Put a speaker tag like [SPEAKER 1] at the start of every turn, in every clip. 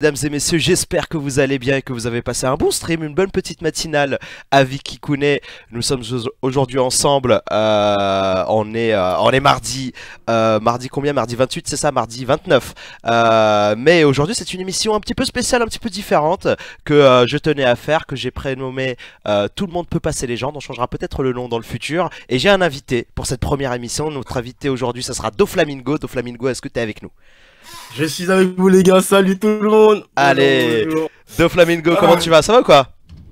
[SPEAKER 1] Mesdames et messieurs, j'espère que vous allez bien et que vous avez passé un bon stream, une bonne petite matinale à Vicky Kouné. Nous sommes aujourd'hui ensemble, euh, on, est, euh, on est mardi, euh, mardi combien Mardi 28, c'est ça, mardi 29. mais aujourd'hui c'est une émission un petit peu spéciale, un petit peu différente que je tenais à faire, que j'ai prénommé Tout le monde peut passer les gens, on changera peut-être le nom dans le futur. Et j'ai un invité pour cette première émission, notre invité aujourd'hui ça sera Do Flamingo. Do Flamingo, est-ce que tu es avec nous je suis avec vous les gars, salut tout le monde Allez De Flamingo, comment ah. tu vas Ça va ou quoi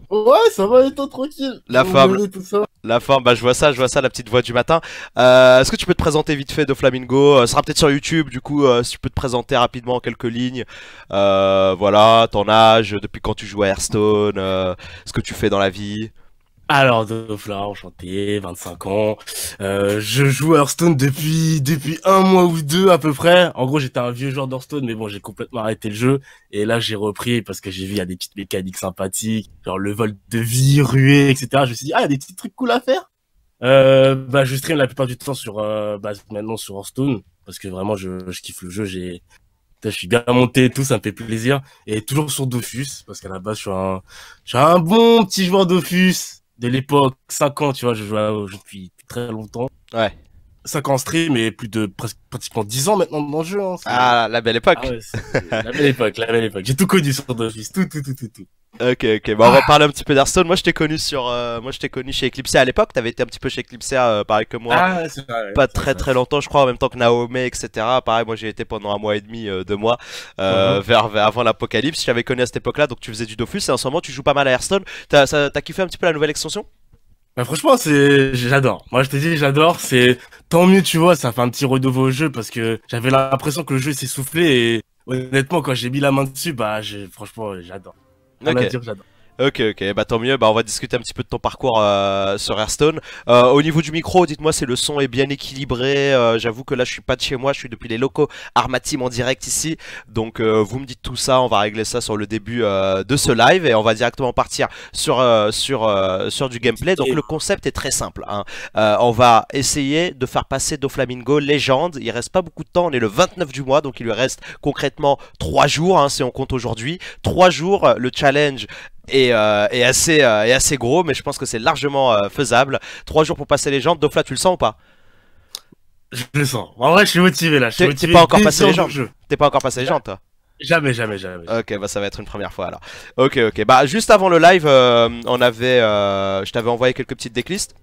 [SPEAKER 2] Ouais, ça va, et tranquille
[SPEAKER 1] La femme. la forme, bah je vois ça, je vois ça, la petite voix du matin. Euh, est-ce que tu peux te présenter vite fait de Flamingo Ça euh, sera peut-être sur YouTube, du coup, euh, si tu peux te présenter rapidement en quelques lignes. voilà, ton âge, depuis quand tu joues à Hearthstone, ce que tu fais dans la vie. Alors, Dofla, enchanté, 25 ans. Euh, je joue Hearthstone depuis
[SPEAKER 2] depuis un mois ou deux à peu près. En gros, j'étais un vieux joueur d'Hearthstone, mais bon, j'ai complètement arrêté le jeu. Et là, j'ai repris parce que j'ai vu il y a des petites mécaniques sympathiques, genre le vol de vie, ruée, etc. Je me suis dit, ah, il y a des petits trucs cool à faire. Euh, bah, je stream la plupart du temps sur euh, bah, maintenant sur Hearthstone parce que vraiment, je, kiffe le jeu. J'ai je suis bien monté et tout, ça me fait plaisir. Et toujours sur Dofus, parce qu'à la base, je suis un, je suis un bon petit joueur Dofus de l'époque, 5 ans, tu vois, je joue depuis, très longtemps. Ouais. 5 ans stream et
[SPEAKER 1] plus de pratiquement 10 ans maintenant dans le jeu. Hein, ah, la belle époque. Ah la belle époque, la belle époque. J'ai tout connu sur Dofus,
[SPEAKER 2] tout, tout, tout, tout, tout.
[SPEAKER 1] Ok, ok. on va parler un petit peu d'Hearthstone. Moi, je t'ai connu sur, euh, moi, je t'ai connu chez Eclipse à l'époque. T'avais été un petit peu chez Eclipse, euh, pareil que moi. Ah, pas très très longtemps, je crois, en même temps que Naomi, etc. Pareil, moi, j'ai été pendant un mois et demi, euh, deux mois, mhm. vers, avant l'apocalypse. j'avais connu à cette époque-là, donc tu faisais du Dofus. Et en ce moment, tu joues pas mal à Hearthstone. T'as, kiffé un petit peu la nouvelle extension
[SPEAKER 2] bah franchement, c'est j'adore. Moi, je te dis, j'adore. C'est tant mieux, tu vois. Ça fait un petit renouveau au jeu parce que j'avais l'impression que le jeu s'est soufflé et honnêtement, quand j'ai mis la main dessus, bah, franchement, j'adore. Pour okay. la dire, j'adore.
[SPEAKER 1] Ok, ok, bah tant mieux, bah on va discuter un petit peu de ton parcours euh, sur Hearthstone. Euh, au niveau du micro, dites-moi si le son est bien équilibré, euh, j'avoue que là je suis pas de chez moi, je suis depuis les locaux Armatim en direct ici, donc vous me dites tout ça, on va régler ça sur le début de ce live et on va directement partir sur, sur, sur du gameplay. Donc le concept est très simple, hein. on va essayer de faire passer Doflamingo légende, il reste pas beaucoup de temps, on est le 29 du mois, donc il lui reste concrètement 3 jours, hein, si on compte aujourd'hui, 3 jours, le challenge et, euh, assez, euh, assez gros, mais je pense que c'est largement euh, faisable. Trois jours pour passer les jantes, Dofla, tu le sens ou pas
[SPEAKER 2] Je le sens. En vrai, je suis motivé là. T'es pas, encore passé les jambes.
[SPEAKER 1] T'es pas encore passé les jantes toi. Jamais, jamais, jamais. Ok, bah ça va être une première fois alors. Ok, ok. Bah juste avant le live, on avait, je t'avais envoyé quelques petites decklists.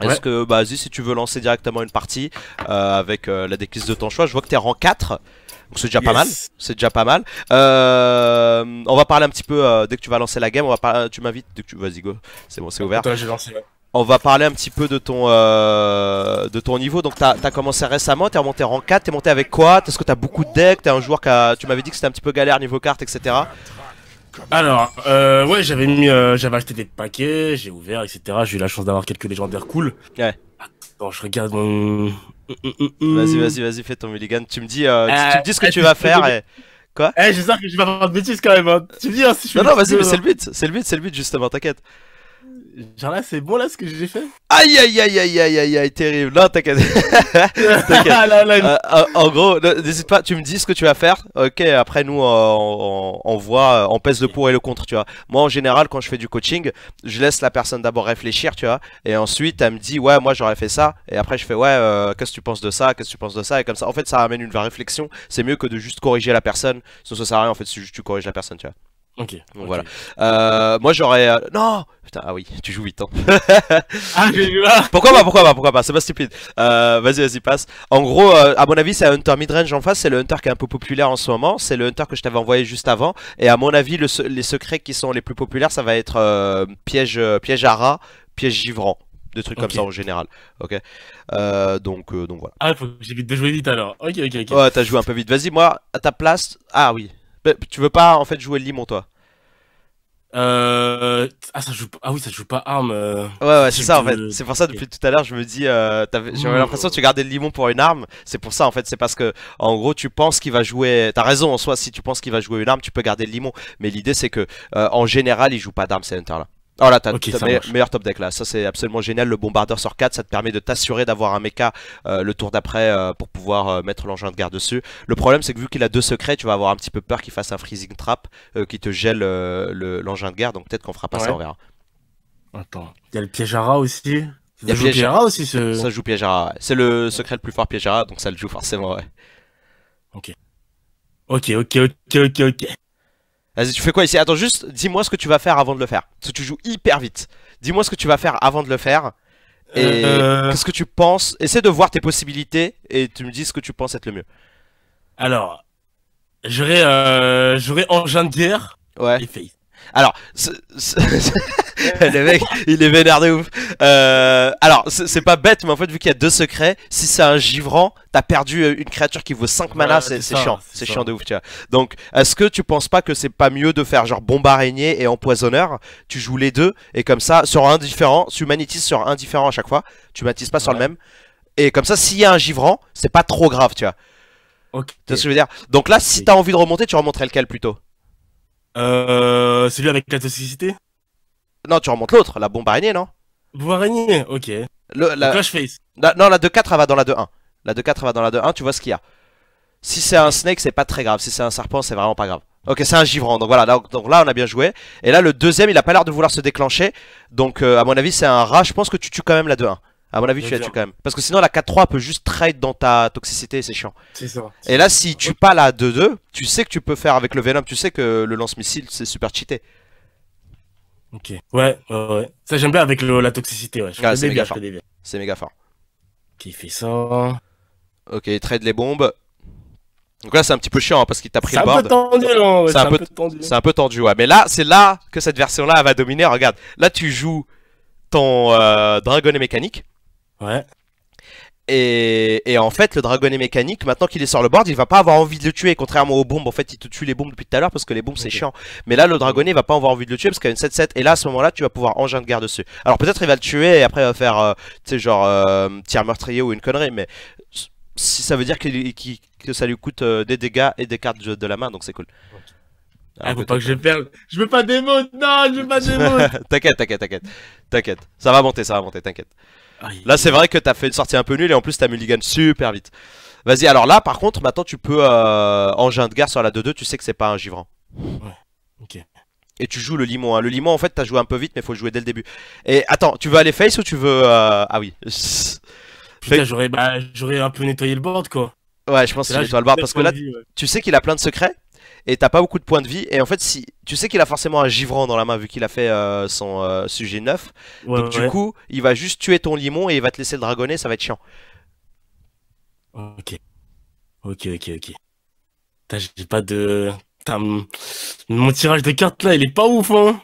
[SPEAKER 1] Est-ce que, bah vas-y, si tu veux lancer directement une partie avec la décliste de ton choix, je vois que t'es rang 4 c'est déjà, pas mal. C'est déjà pas mal. Euh, on va parler un petit peu euh, dès que tu vas lancer la game. On va tu m'invites que tu vas-y go. C'est bon, c'est ouvert. On va parler un petit peu de ton euh, de ton niveau. Donc t'as as commencé récemment, t'es remonté en 4, t'es monté avec quoi Est-ce que t'as beaucoup de decks T'es un joueur qui a, tu m'avais dit que c'était un petit peu galère niveau carte, etc.
[SPEAKER 2] Alors ouais j'avais mis j'avais acheté des paquets, j'ai ouvert etc. J'ai eu la chance d'avoir quelques légendaires cool. Ouais. Attends je regarde mon
[SPEAKER 1] Vas-y, mm, mm, vas-y, vas-y, fais ton mulligan. Tu me dis, euh, tu, me dis ce que euh, tu vas faire et. Quoi Eh, j'espère que je vais avoir faire de bêtises quand même. Hein. Tu me dis hein, si je Non, non, vas-y, mais euh. c'est le but. C'est le but, c'est le but, justement, t'inquiète. Genre là, c'est bon là ce que j'ai fait Aïe aïe aïe aïe aïe aïe aïe, terrible. Non, t'inquiète. Ah, euh, euh, en gros, n'hésite pas, tu me dis ce que tu vas faire. Ok, après nous, euh, on, voit, on pèse le pour et le contre, tu vois. Moi, en général, quand je fais du coaching, je laisse la personne d'abord réfléchir, tu vois. Et ensuite, elle me dit, ouais, moi j'aurais fait ça. Et après, je fais, ouais, qu'est-ce que tu penses de ça Qu'est-ce que tu penses de ça Et comme ça, en fait, ça amène une vraie réflexion. C'est mieux que de juste corriger la personne. Sinon, ça sert à rien, en fait, si tu corriges la personne, tu vois. Ok. Voilà. Euh, moi j'aurais. Euh, non Putain, ah oui, tu joues 8 ans. ah, j'ai là Pourquoi pas, pourquoi pas, pourquoi pas, c'est pas stupide. Euh, vas-y, vas-y, passe. En gros, euh, à mon avis, c'est un Hunter midrange en face, c'est le Hunter qui est un peu populaire en ce moment, c'est le Hunter que je t'avais envoyé juste avant. Et à mon avis, les secrets qui sont les plus populaires, ça va être euh, piège, piège à rat, piège givrant des trucs comme ça en général. Ok. Euh, donc, euh, donc voilà. Ah, faut que j'évite de jouer vite alors. Ok, ok, ok. Ouais, t'as joué un peu vite. Vas-y, moi, à ta place. Ah oui, bah, tu veux pas en fait jouer le limon toi euh... Ah, ça ah oui, ça joue pas arme. Euh.
[SPEAKER 2] Ouais, ouais, c'est ça en fait. C'est pour ça, depuis
[SPEAKER 1] tout à l'heure, je me dis, euh, j'avais l'impression que tu gardais le limon pour une arme. C'est pour ça en fait, c'est parce que en gros, tu penses qu'il va jouer. T'as raison en soi, si tu penses qu'il va jouer une arme, tu peux garder le limon. Mais l'idée, c'est que euh, en général, il joue pas d'arme ces hunters là. Oh là, t'as meilleur top deck là, ça c'est absolument génial, le bombardeur sur 4, ça te permet de t'assurer d'avoir un mecha euh, le tour d'après euh, pour pouvoir euh, mettre l'engin de guerre dessus. Le problème c'est que vu qu'il a deux secrets, tu vas avoir un petit peu peur qu'il fasse un freezing trap qui te gèle l'engin de guerre, donc peut-être qu'on fera pas ça, on verra.
[SPEAKER 2] Attends, il y a le piège aussi Il y a le aussi ce... Ça
[SPEAKER 1] joue piège c'est le secret le plus fort piège donc ça le joue forcément, ouais. Ok. Ok, ok, ok, ok, ok. Vas-y, tu fais quoi ici Attends, juste dis-moi ce que tu vas faire avant de le faire. Parce tu joues hyper vite. Dis-moi ce que tu vas faire avant de le faire. Et euh. qu'est-ce que tu penses Essaie de voir tes possibilités et tu me dis ce que tu penses être le mieux. Alors, j'aurais euh, engin de guerre ouais. et alors, mec, il est vénère de ouf. Euh, alors, c'est pas bête, mais en fait, vu qu'il y a deux secrets, si c'est un givrant, t'as perdu euh, une créature qui vaut 5 mana, c'est chiant. C'est chiant de ouf, tu vois. Donc, est-ce que tu penses pas que c'est pas mieux de faire genre bombe araignée et empoisonneur Tu joues les deux, et comme ça, sur un différent, tu magnétises sur un différent à chaque fois, tu m'attises pas sur le même. Et comme ça, s'il y a un givrant, c'est pas trop grave, tu vois. Donc là, si t'as envie de remonter, tu remonterais lequel plutôt euh, celui avec la toxicité Non, tu remontes l'autre, la bombe araignée, non Bombe araignée, ok. Le, la... Face. non, la 2-4, elle va dans la 2-1. La 2-4, elle va dans la 2-1, tu vois ce qu'il y a. Si c'est un snake, c'est pas très grave. Si c'est un serpent, c'est vraiment pas grave. Ok, c'est un givrant, donc voilà, là, donc là on a bien joué. Et là, le deuxième, il a pas l'air de vouloir se déclencher. Donc, euh, à mon avis, c'est un rat. Je pense que tu tues quand même la 2-1. À mon avis, tu la quand même. Parce que sinon, la 4-3 peut juste trade dans ta toxicité, c'est chiant. ça. Et là, si tu pas la 2-2, tu sais que tu peux faire avec le Venom, tu sais que le lance-missile, c'est super cheaté. Ok.
[SPEAKER 2] Ouais, ouais. Ça, j'aime bien avec la toxicité,
[SPEAKER 1] ouais. c'est méga, fort. C'est méga fort. Qui fait ça Ok, trade les bombes. Donc là, c'est un petit peu chiant hein, parce qu'il t'a pris le board. c'est un, peu tendu, C'est un peu tendu, ouais. Mais là, c'est là que cette version-là va dominer. Regarde, là, tu joues ton euh, Dragon et mécanique. Ouais. Et, et, en fait, le dragonnet mécanique. Maintenant qu'il est sur le board, il va pas avoir envie de le tuer. Contrairement aux bombes, en fait, il te tue les bombes depuis tout à l'heure parce que les bombes c'est chiant. Mais là, le dragonnet va pas avoir envie de le tuer parce qu'il a une 7-7. Et là, à ce moment-là, tu vas pouvoir engin de guerre dessus. Alors peut-être il va le tuer et après il va faire, euh, tu sais, genre, euh, tir meurtrier ou une connerie. Mais si ça veut dire qu'il que ça lui coûte euh, des dégâts et des cartes de, la main, donc c'est cool. Ah, faut pas que je perde. Je veux pas des Non, je veux pas des t'inquiète, t'inquiète, t'inquiète. T'inquiète. Ça va monter, ça va monter, t'inquiète. Là, c'est vrai que t'as fait une sortie un peu nulle et en plus t'as mulligan super vite. Vas-y, alors là, par contre, maintenant tu peux euh, engin de guerre sur la 2-2, tu sais que c'est pas un givrant. Hein. Ouais, ok. Et tu joues le limon. Hein. Le limon, en fait, t'as joué un peu vite, mais faut jouer dès le début. Et attends, tu veux aller face ou tu veux. Euh, ah oui. Bah, j'aurais un peu nettoyé le board, quoi. Ouais, je pense que je dois le voir parce que là, tu sais qu'il a plein de secrets et t'as pas beaucoup de points de vie. Et en fait, si tu sais qu'il a forcément un givrant dans la main vu qu'il a fait euh, son euh, sujet neuf, donc du coup, il va juste tuer ton limon et il va te laisser le dragonner, ça va être chiant.
[SPEAKER 2] Ok, ok, ok, ok. J'ai pas de.
[SPEAKER 1] Mon tirage de cartes là, il est pas ouf, hein.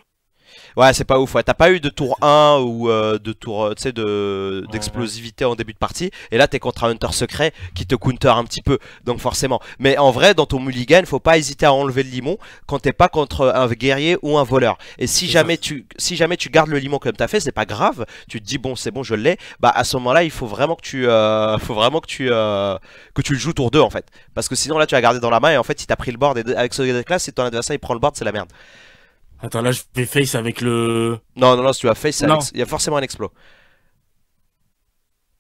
[SPEAKER 1] Ouais, c'est pas ouf. Ouais. T'as pas eu de tour 1 ou euh, de tour, euh, tu sais, d'explosivité en début de partie. Et là, t'es contre un hunter secret qui te counter un petit peu. Donc forcément. Mais en vrai, dans ton mulligan, faut pas hésiter à enlever le limon quand t'es pas contre un guerrier ou un voleur. Et si jamais tu, si jamais tu gardes le limon comme t'as fait, c'est pas grave. Tu te dis bon, c'est bon, je l'ai. Bah à ce moment-là, il faut vraiment que tu, euh, faut vraiment que tu, que tu le joues tour 2 en fait. Parce que sinon là, tu as gardé dans la main et en fait, si t'as pris le board et avec ce deck-là, si ton adversaire il prend le board, c'est la merde. Attends, là, je vais face avec le... Non, non, non, si tu vas face, il y a forcément un exploit.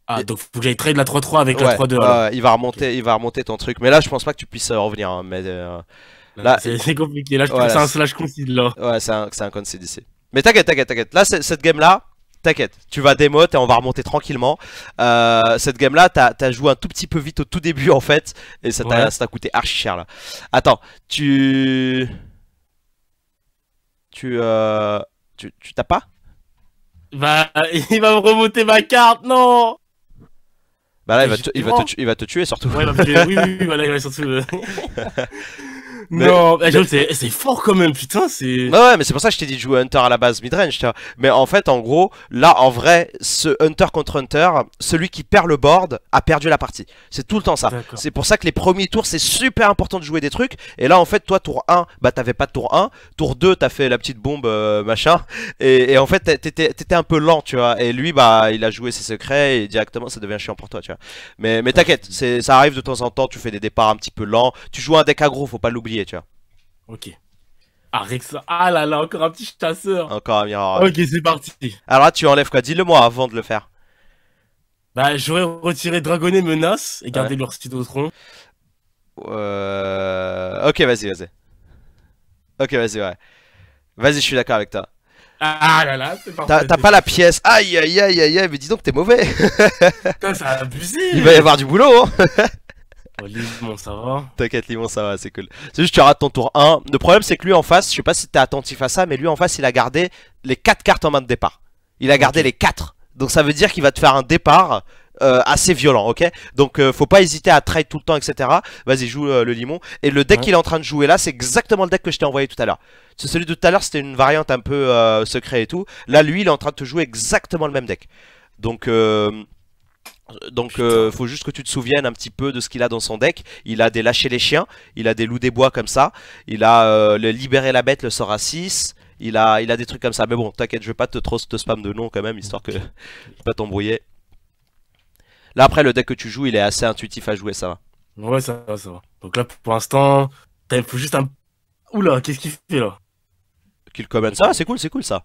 [SPEAKER 1] Ah, donc faut que j'aille trade la 3-3 avec la 3-2. il, va remonter, il va remonter ton truc. Mais là, je pense pas que tu puisses euh, revenir. Hein, mais, euh, là, c'est compliqué. Là, je trouve que c'est un slash concede là. Ouais, c'est un, un concede ici. Mais t'inquiète, t'inquiète, t'inquiète. Là, cette game là. T'inquiète, tu vas démo et on va remonter tranquillement. Euh, cette game là, t'as joué un tout petit peu vite au tout début en fait, et ça t'a coûté archi cher là. Attends, tu tu euh, tu, t'as pas Bah,
[SPEAKER 2] il va me remonter ma carte, non
[SPEAKER 1] Bah là, il va, te, il, va te, il va te tuer surtout. Ouais, oui, oui,
[SPEAKER 2] il surtout. Euh. Non, c'est fort quand
[SPEAKER 1] même, putain, c'est... Ouais, ouais, mais c'est pour ça que je t'ai dit de jouer Hunter à la base midrange, tu vois. Mais en fait, en gros, là, en vrai, ce Hunter contre Hunter, celui qui perd le board a perdu la partie. C'est tout le temps ça. C'est pour ça que les premiers tours, c'est super important de jouer des trucs. Et là, en fait, toi, tour 1, bah t'avais pas de tour 1. Tour 2, t'as fait la petite bombe, euh, machin. Et, en fait, t'étais un peu lent, tu vois. Et lui, bah, il a joué ses secrets et directement, ça devient chiant pour toi, tu vois. Mais, mais t'inquiète, ça arrive de temps en temps, tu fais des départs un petit peu lents. Tu joues un deck aggro, faut pas l'oublier.
[SPEAKER 2] Ok. Ah, Rex, Ah là là, encore un petit chasseur.
[SPEAKER 1] Encore un miroir. Ok, c'est parti. Alors là, tu enlèves quoi Dis-le moi avant de le faire. Bah, j'aurais retiré Dragonnet Menace et gardé ouais. leur tronc. Euh... Ok, vas-y, vas-y. Ok, vas-y, ouais. Vas-y, je suis d'accord avec toi.
[SPEAKER 2] Ah là là, c'est parfait. T'as pas la pièce.
[SPEAKER 1] Aïe, aïe, aïe, aïe, mais dis donc, t'es mauvais. ça Il va y avoir du boulot, hein. Limon, ça va. T'inquiète, Limon, ça va, c'est cool. C'est juste, tu rates ton tour 1. Le problème, c'est que lui en face, je sais pas si t'es attentif à ça, mais lui en face, il a gardé les 4 cartes en main de départ. Il a gardé les 4. Donc ça veut dire qu'il va te faire un départ euh, assez violent, ok Donc euh, faut pas hésiter à trade tout le temps, etc. Vas-y, joue euh, le limon. Et le deck qu'il est en train de jouer là, c'est exactement le deck que je t'ai envoyé tout à l'heure. Celui de tout à l'heure, c'était une variante un peu secret et tout. Là, lui, il est en train de jouer exactement le même deck. Donc... Donc euh, faut juste que tu te souviennes un petit peu de ce qu'il a dans son deck. Il a des lâcher les chiens, il a des loups des bois comme ça, il a euh, le libérer la bête, le sort à 6, il a, il a des trucs comme ça. Mais bon, t'inquiète, je vais pas te trop te spam de nom quand même, histoire que je pas t'embrouiller. Là après, le deck que tu joues, il est assez intuitif à jouer, ça va. Ouais, ça va, ça va. Donc là, pour l'instant, il faut juste un... Oula, qu'est-ce qu'il fait là Qu'il command ça, c'est cool, c'est cool ça.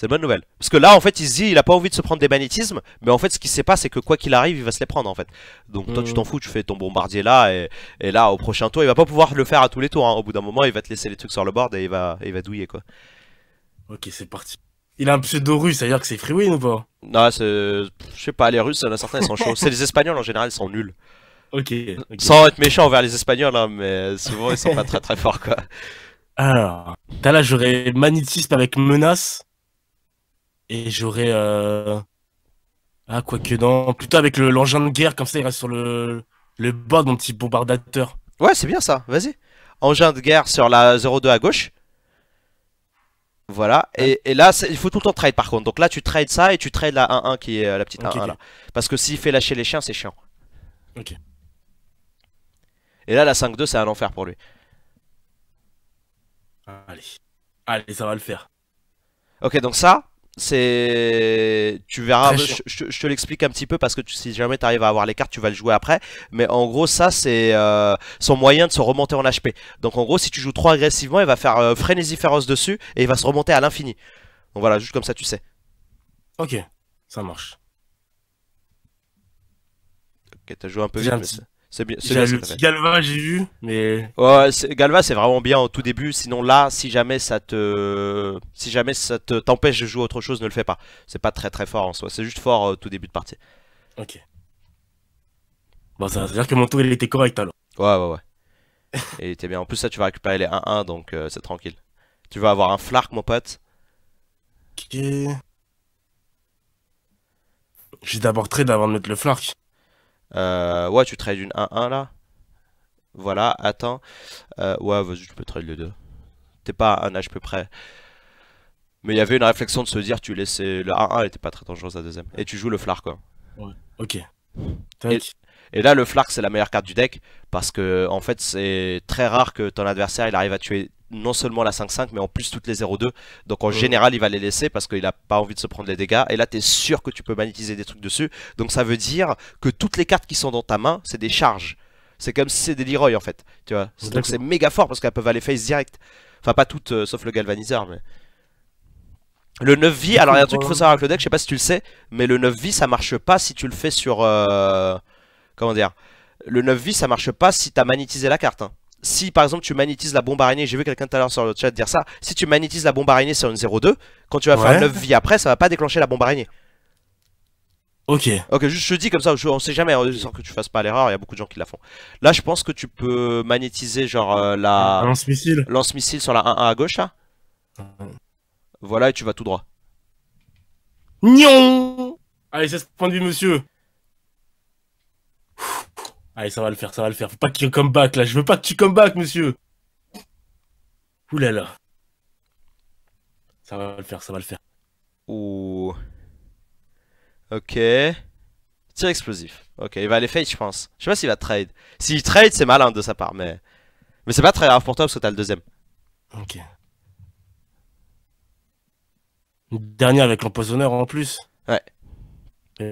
[SPEAKER 1] C'est une bonne nouvelle. Parce que là, en fait, il se dit, il a pas envie de se prendre des magnétismes, mais en fait, ce qui sait passe c'est que quoi qu'il arrive, il va se les prendre, en fait. Donc, toi, tu hmm. t'en fous, tu fais ton bombardier là, et, là, au prochain tour, il va pas pouvoir le faire à tous les tours. Hein. Au bout d'un moment, il va te laisser les trucs sur le board et il va, douiller, quoi. Ok, c'est parti. Il a un pseudo russe, c'est-à-dire que c'est free ou pas Non, c'est. Je sais pas, les Russes, il y en a certains, ils sont chauds. c'est les Espagnols en général, ils sont nuls. Ok. Sans être méchant envers les Espagnols, là hein, mais souvent, ils sont pas très très forts, quoi.
[SPEAKER 2] Alors, t'as là, j'aurais magnétisme avec menace. Et j'aurais. Euh, ah, que non. Plutôt avec l'engin de guerre, comme ça, il reste sur le, le
[SPEAKER 1] bas de mon petit bombardateur. Ouais, c'est bien ça, vas-y. Engin de guerre sur la 02 à gauche. Voilà, et, là il faut tout le temps trade par contre. Donc là tu trades ça et tu trades la 1-1 qui est euh, la petite 1 là. Parce que s'il fait lâcher les chiens, c'est chiant. Ok. Et là la 5-2, c'est un enfer pour lui. Allez, allez, ça va le faire. Ok, donc ça, c'est tu verras je, te l'explique un petit peu parce que si jamais tu arrives à avoir les cartes tu vas le jouer après mais en gros ça c'est euh, son moyen de se remonter en HP donc en gros si tu joues trop agressivement il va faire euh, Frenzy féroce dessus et il va se remonter à l'infini donc voilà juste comme ça tu sais ok ça marche ok t'as joué un peu vite, c'est bien. J'ai le Galva, j'ai vu, mais. Ouais, Galva, c'est vraiment bien au tout début. Sinon, là, si jamais ça te, si jamais ça te t'empêche de jouer autre chose, ne le fais pas. C'est pas très très fort en soi. C'est juste fort au euh, tout début de partie. Ok. Bon, ça veut dire que mon tour il était correct alors. Ouais, ouais, ouais. Et était bien. En plus, ça, tu vas récupérer les 1-1, donc euh, c'est tranquille. Tu vas avoir un flark, mon pote. Ok. J'ai d'abord trade avant de mettre le flark. Euh, ouais, tu trades une 1-1 là. Voilà, attends. Euh, ouais, vas-y, tu peux trade les deux. T'es pas à un âge peu près. Mais il y avait une réflexion de se dire, tu laissais le 1-1, était pas très dangereuse la deuxième. Et tu joues le flark quoi.
[SPEAKER 2] Ouais, ok.
[SPEAKER 1] Et, là, le flark c'est la meilleure carte du deck parce que en fait, c'est très rare que ton adversaire il arrive à tuer non seulement la 5-5 mais en plus toutes les 0-2 donc en général il va les laisser parce qu'il a pas envie de se prendre les dégâts et là t'es sûr que tu peux magnétiser des trucs dessus donc ça veut dire que toutes les cartes qui sont dans ta main c'est des charges c'est comme si c'est des Leroy en fait tu vois donc c'est méga fort parce qu'elles peuvent aller face direct enfin pas toutes euh, sauf le galvaniseur mais le 9 vie alors il y a un truc qu'il euh, faut savoir avec le deck je sais pas si tu le sais mais le 9 vie ça marche pas si tu le fais sur euh, comment dire le 9 vie ça marche pas si t'as magnétisé la carte hein si par exemple tu magnétises la bombe araignée, j'ai vu quelqu'un tout à l'heure sur le chat dire ça, si tu magnétises la bombe araignée sur une 0-2, quand tu vas faire 9 vies après, ça va pas déclencher la bombe araignée. Ok. Ok, je te dis comme ça, on sait jamais, hein, sans que tu fasses pas l'erreur, il y a beaucoup de gens qui la font. Là, je pense que tu peux magnétiser genre euh, la. Lance-missile. Lance-missile sur la 1-1 à gauche là. Voilà, et tu vas tout droit.
[SPEAKER 2] Nyon Allez, c'est ce point de vue, monsieur. Allez, ça va le faire, ça va le faire. Faut pas qu'il come back, là. Je veux pas que tu come back, monsieur. Oulala. là
[SPEAKER 1] Ça va le faire, ça va le faire. Ouh. Ok. Tir explosif. Ok, il va aller fade, je pense. Je sais pas s'il va trade. S'il trade, c'est malin de sa part, mais. Mais c'est pas très grave pour toi parce que t'as le deuxième. Ok. Dernier avec l'empoisonneur en plus. Ouais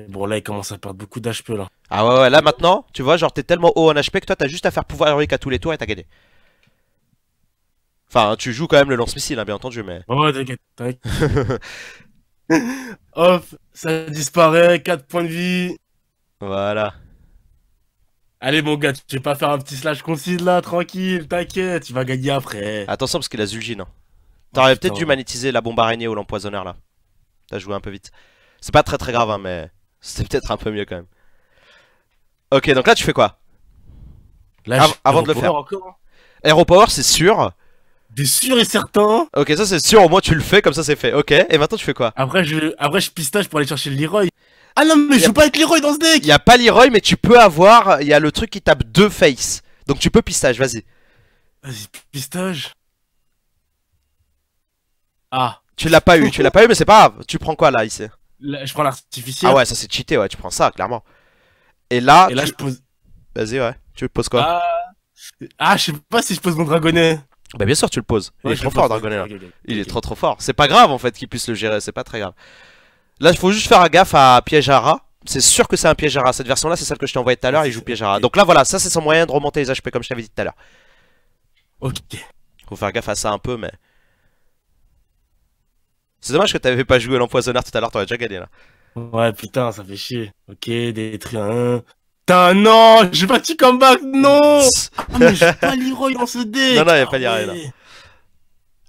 [SPEAKER 1] bon, là, il commence à perdre
[SPEAKER 2] beaucoup d'HP là.
[SPEAKER 1] Ah ouais, ouais, là maintenant, tu vois, genre t'es tellement haut en HP que toi t'as juste à faire pouvoir héroïque à tous les tours et t'as gagné. Enfin, tu joues quand même le lance-missile, hein, bien entendu, mais. ouais, t'inquiète, t'inquiète. Hop,
[SPEAKER 2] ça disparaît, 4 points de vie. Voilà. Allez, mon
[SPEAKER 1] gars, tu vas pas faire un petit slash concile là, tranquille, t'inquiète, tu vas gagner après. Attention parce qu'il a Zul'jin. Hein. T'aurais peut-être dû magnétiser la bombe araignée ou l'empoisonneur là. T'as joué un peu vite. C'est pas très très grave, hein, mais. C'était peut-être un peu mieux quand même. Ok, donc là tu fais quoi Avant de le faire. Hein. Power, c'est sûr. Des sûr et certain Ok, ça c'est sûr, au moins tu le fais, comme ça c'est fait. Ok, et maintenant tu fais quoi Après je, après, je pistage pour aller chercher le Leroy. Ah non, mais je joue pas avec Leroy dans ce deck Y'a pas Leroy, mais tu peux avoir. Y'a le truc qui tape deux face. Donc tu peux pistage, vas-y.
[SPEAKER 2] Vas-y, pistage.
[SPEAKER 1] Ah. Tu l'as pas eu, tu l'as pas eu, mais c'est pas grave. Tu prends quoi là, ici je prends l'artificiel. Ah ouais, ça c'est cheaté, ouais, tu prends ça, clairement. Et là. Et là, je pose. Vas-y, ouais. Tu poses quoi ah, ah... je sais pas si je pose mon dragonnet. Bah, bien sûr, tu le poses. Il est trop fort, dragonnet là. Il est trop trop fort. C'est pas grave en fait qu'il puisse le gérer, c'est pas très grave. Là, il faut juste faire gaffe à piège à C'est sûr que c'est un piège à Cette version là, c'est celle que je t'ai envoyée tout à l'heure, il joue piège Donc là, voilà, ça c'est son moyen de remonter les HP comme je t'avais dit tout à l'heure. Ok. Faut faire gaffe à ça un peu, mais. C'est dommage que t'avais pas joué l'empoisonneur tout à l'heure, t'aurais déjà gagné là.
[SPEAKER 2] Ouais, putain, ça fait chier. Ok, un un. Putain, non, j'ai pas tu comeback, non Ah, mais j'ai pas Leroy dans ce dé Non, non, y'a pas Leroy là.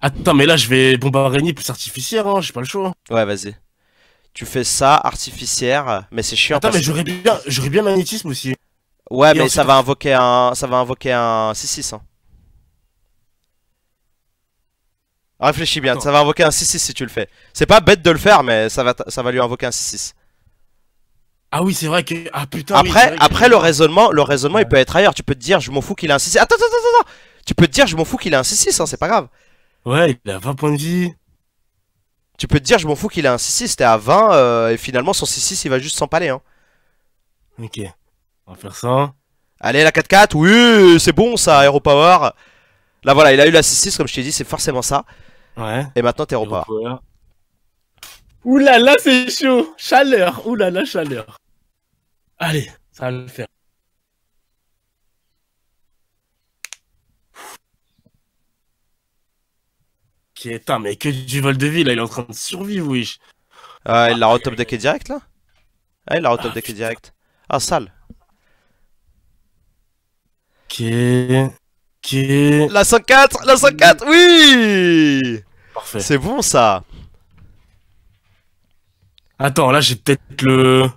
[SPEAKER 1] Attends, mais là, je vais bombarder plus artificière, hein, j'ai pas le choix. Ouais, vas-y. Tu fais ça, artificière, mais c'est chiant. Attends, parce... mais j'aurais
[SPEAKER 2] bien, j'aurais bien magnétisme aussi.
[SPEAKER 1] Ouais, mais ça va invoquer un, ça va invoquer un 6-6. Hein. Réfléchis bien, ça va invoquer un 6-6 si tu le fais. C'est pas bête de le faire, mais ça va, ça va lui invoquer un 6-6.
[SPEAKER 2] Ah oui, c'est vrai que. Ah putain. Après, oui, après le
[SPEAKER 1] raisonnement, le raisonnement il peut être ailleurs. Tu peux te dire, je m'en fous qu'il a un 6-6. Attends, attends, attends, attends. Tu peux te dire, je m'en fous qu'il a un 6-6, hein, c'est pas grave. Ouais, il a 20 points de vie. Tu peux te dire, je m'en fous qu'il a un 6-6, t'es à 20, euh, et finalement son 6-6 il va juste s'empaler. Hein. Ok, on va faire ça. Allez, la 4-4, oui, c'est bon ça, aero Power. Là voilà, il a eu la 6-6, comme je t'ai dit, c'est forcément ça. Ouais. Et maintenant, t'es repart.
[SPEAKER 2] Oulala, là c'est chaud. Chaleur. Oulala, là chaleur. Allez,
[SPEAKER 1] ça va le faire. Putain, mais que du vol de vie, là, il est en train de survivre, wesh. Ah, il l'a ah, retop decké direct, là Ah, il l'a retop ah, decké direct. Ah, sale. Ok. Ok. La 104 La 104 Oui c'est bon ça. Attends, là j'ai peut-être le.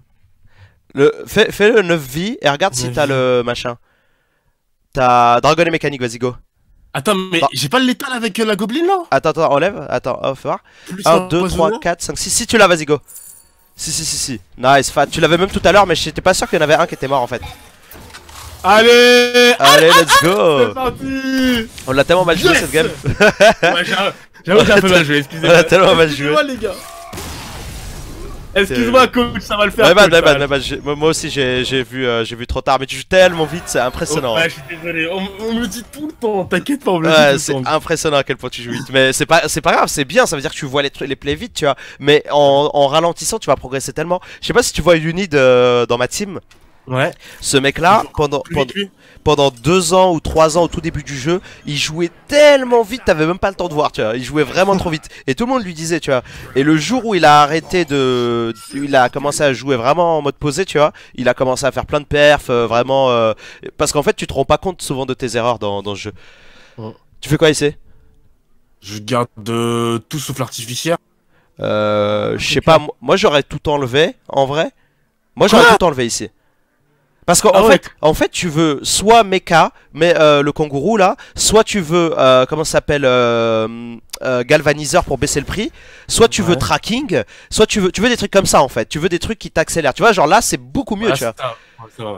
[SPEAKER 1] le... Fais, fais, le 9 vies et regarde si t'as le machin. T'as Dragon et Mécanique, vas-y go. Attends, mais bah. j'ai pas l'étal avec euh, la gobeline là Attends, attends, enlève, attends, on va voir. 1, 2, 3, 4, 5, 6, si tu l'as, vas-y go. Si, si, si, si. Nice, fat. Tu l'avais même tout à l'heure, mais j'étais pas sûr qu'il y en avait un qui était mort en fait. Allez Allez, let's go C'est parti On l'a tellement mal joué cette game
[SPEAKER 2] J'avoue que j'ai un peu mal joué, excusez-moi. tellement mal joué. Excusez-moi, les gars.
[SPEAKER 1] Excuse-moi, coach, ça va le faire. Ouais, bah, bah, bah, moi aussi, j'ai vu, euh, vu trop tard, mais tu joues tellement vite, c'est impressionnant. ouais, je suis
[SPEAKER 2] désolé, on, me dit tout le
[SPEAKER 1] temps, t'inquiète pas, on me ouais, C'est impressionnant à quel point tu joues vite, mais c'est pas, pas grave, c'est bien, ça veut dire que tu vois les, les plays vite, tu vois. Mais en, ralentissant, tu vas progresser tellement. Je sais pas si tu vois Unid dans ma team, Ouais. Ce mec-là, pendant, pendant, pendant, deux ans ou trois ans au tout début du jeu, il jouait tellement vite, t'avais même pas le temps de voir, tu vois. Il jouait vraiment trop vite. Et tout le monde lui disait, tu vois. Et le jour où il a arrêté de. Il a commencé à jouer vraiment en mode posé, tu vois. Il a commencé à faire plein de perfs, euh, vraiment. Euh, parce qu'en fait, tu te rends pas compte souvent de tes erreurs dans, dans ce jeu. Tu fais quoi ici Je garde euh, tout sauf l'artificier. je sais pas, moi j'aurais tout enlevé en vrai. Moi j'aurais tout enlevé ici. Parce qu'en ah fait, en fait, tu veux soit Mecha, mais euh, le kangourou là, soit tu veux euh, comment comment s'appelle euh, galvaniseur pour baisser le prix, soit tu veux tracking, soit tu veux tu veux des trucs comme ça en fait. Tu veux des trucs qui t'accélèrent. Tu vois, genre là, c'est beaucoup mieux. Ah, tu vois.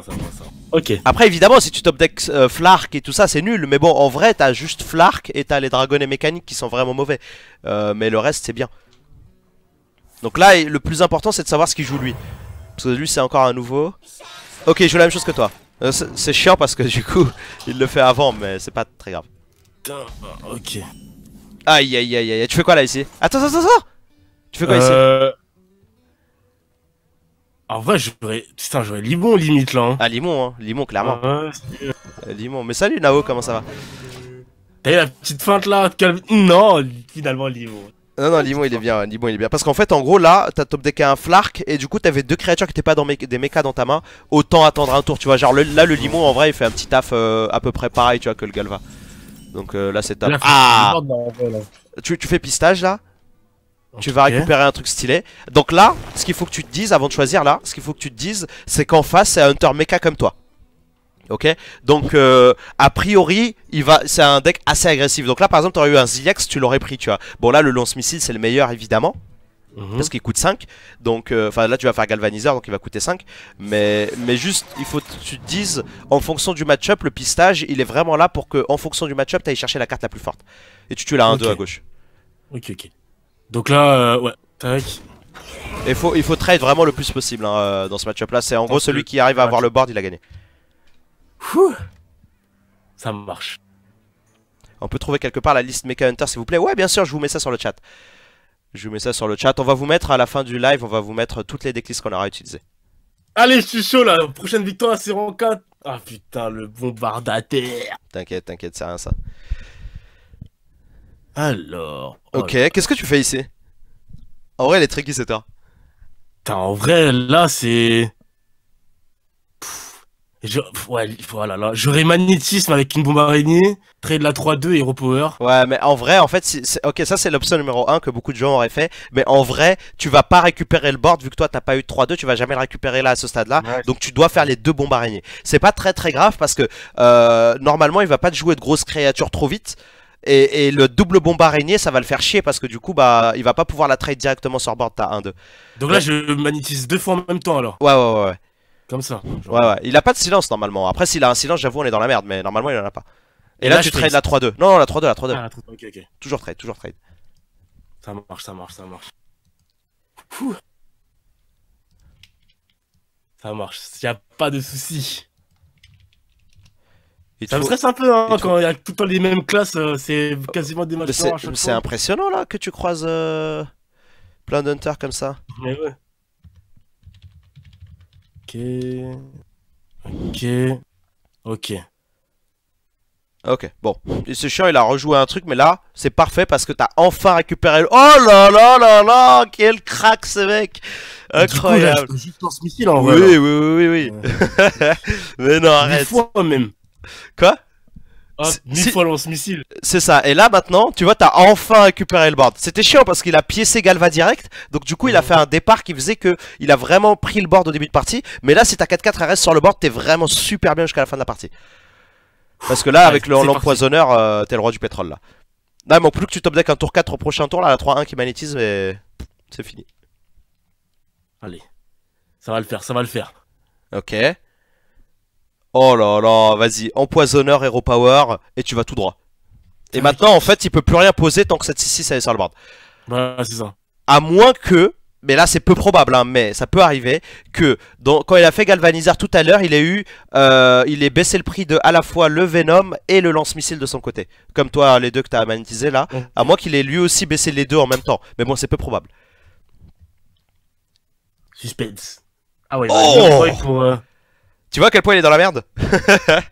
[SPEAKER 1] Ok. Après, évidemment, si tu top decks Flark et tout ça, c'est nul. Mais bon, en vrai, t'as juste Flark et t'as les dragonnets mécaniques qui sont vraiment mauvais. mais le reste, c'est bien. Donc là, le plus important, c'est de savoir ce qu'il joue lui. Parce que lui, c'est encore un nouveau. Ok, il joue la même chose que toi. Euh, c'est chiant parce que du coup, il le fait avant, mais c'est pas très grave. Ok. Aïe aïe aïe aïe, tu fais quoi là ici Attends, attends, attends Tu fais quoi euh... ici En vrai, j'aurais. Putain, j'aurais Limon limite là. Hein. Ah, Limon, hein. Limon, clairement. Euh, limon. Mais salut Nao, comment ça va T'as eu la petite feinte là calme... Non, finalement Limon. Non, non, Limon il est bien, Limon il est bien. Parce qu'en fait, en gros, là, t'as top deck un Flark et du coup, t'avais deux créatures qui étaient pas dans des mechas dans ta main. Autant attendre un tour, tu vois. Genre là, le Limon en vrai, il fait un petit taf euh, à peu près pareil, tu vois, que le Galva. Donc euh, là, c'est taf. Ah tu, tu fais pistage là tu vas récupérer un truc stylé. Donc là, ce qu'il faut que tu te dises avant de choisir là, ce qu'il faut que tu te dises, c'est qu'en face, c'est un hunter mecha comme toi. Ok Donc euh, a priori il va c'est un deck assez agressif Donc là par exemple tu aurais eu un Zilex tu l'aurais pris tu vois Bon là le lance-missile c'est le meilleur évidemment mhm. Parce qu'il coûte 5 Donc euh, enfin là tu vas faire galvaniseur donc il va coûter 5 Mais, mais juste il faut que tu te dises En fonction du match-up le pistage Il est vraiment là pour que en fonction du match-up ailles chercher la carte la plus forte Et tu tues la 1-2 à gauche Ok ok Donc là euh, ouais faut, il faut trade vraiment le plus possible hein, dans ce match-up là C'est en gros celui qui arrive à avoir le board il a gagné ça marche. On peut trouver quelque part la liste Mecha Hunter, s'il vous plaît. Ouais, bien sûr, je vous mets ça sur le chat. Je vous mets ça sur le chat. On va vous mettre à la fin du live, on va vous mettre toutes les déclistes qu'on aura utilisées. Allez, je suis chaud là. Prochaine victoire, c'est en 4. Ah putain, le bombardateur T'inquiète, t'inquiète, c'est rien ça. Alors. Oh ok, qu'est-ce que tu fais ici En vrai, elle est tricky cette heure. en vrai, là, c'est. Je...
[SPEAKER 2] Ouais, voilà, oh là. J'aurais
[SPEAKER 1] magnétisme avec une bombe araignée, trade la 3-2 et power. Ouais, mais en vrai, en fait, c'est ok, ça c'est l'option numéro 1 que beaucoup de gens auraient fait. Mais en vrai, tu vas pas récupérer le board vu que toi t'as pas eu 3-2, tu vas jamais le récupérer là à ce stade là. Donc tu dois faire les deux bombes araignées. C'est pas très très grave parce que euh, normalement il va pas te jouer de grosses créatures trop vite. Et, le double bombe araignée, ça va le faire chier parce que du coup, bah, il va pas pouvoir la trade directement sur board, ta 1-2. Donc là, je magnétise deux fois en même temps alors. Ouais, ouais, ouais ça. Ouais, ouais. Il a pas de silence normalement. Après, s'il a un silence, j'avoue, on est dans la merde, mais normalement, il en a pas. Et, là, tu trades la 3-2. Non, la 3-2, la 3-2. Ah, toujours trade, toujours trade.
[SPEAKER 2] Ça marche, ça marche, ça marche. Ça marche, y a pas de soucis
[SPEAKER 1] Ça me stresse un peu hein, quand il tout le temps les mêmes classes, euh, c'est quasiment des matchs C'est impressionnant là que tu croises euh, plein d'hunters comme ça. Ok. Ok. Ok. Ok, bon. C'est chiant, il a rejoué un truc, mais là, c'est parfait parce que t'as enfin récupéré le... Oh là là là là Quel crack ce mec Incroyable en oui, vrai. Oui, oui, oui, oui, oui. mais non, arrête. fois même. Quoi Hop, mille fois lance-missile. C'est ça. Et là, maintenant, tu vois, t'as enfin récupéré le board. C'était chiant parce qu'il a piécé Galva direct. Donc, du coup, il a fait un départ qui faisait que il a vraiment pris le board au début de partie. Mais là, si t'as 4-4 reste sur le board, t'es vraiment super bien jusqu'à la fin de la partie. Parce que là, avec l'empoisonneur, le, euh, t'es le roi du pétrole là. Non, mais plus que tu top deck un tour 4 au prochain tour, là, la 3-1 qui magnétise, mais c'est fini. Allez, ça va le faire, ça va le faire. Ok. Oh là là, vas-y, empoisonneur, hero power, et tu vas tout droit. Et ah, maintenant, en fait, il peut plus rien poser tant que cette 6-6 est sur le board. Bah, c'est ça. À moins que, mais là c'est peu probable, hein, mais ça peut arriver, que quand il a fait galvaniser tout à l'heure, il a eu, euh, il baissé le prix de à la fois le Venom et le lance-missile de son côté. Comme toi, les deux que as magnétisé là, à moins qu'il ait lui aussi baissé les deux en même temps. Mais bon, c'est peu probable. Suspense. Ah ouais, oh bah, pour, euh, tu vois à quel point il est dans la merde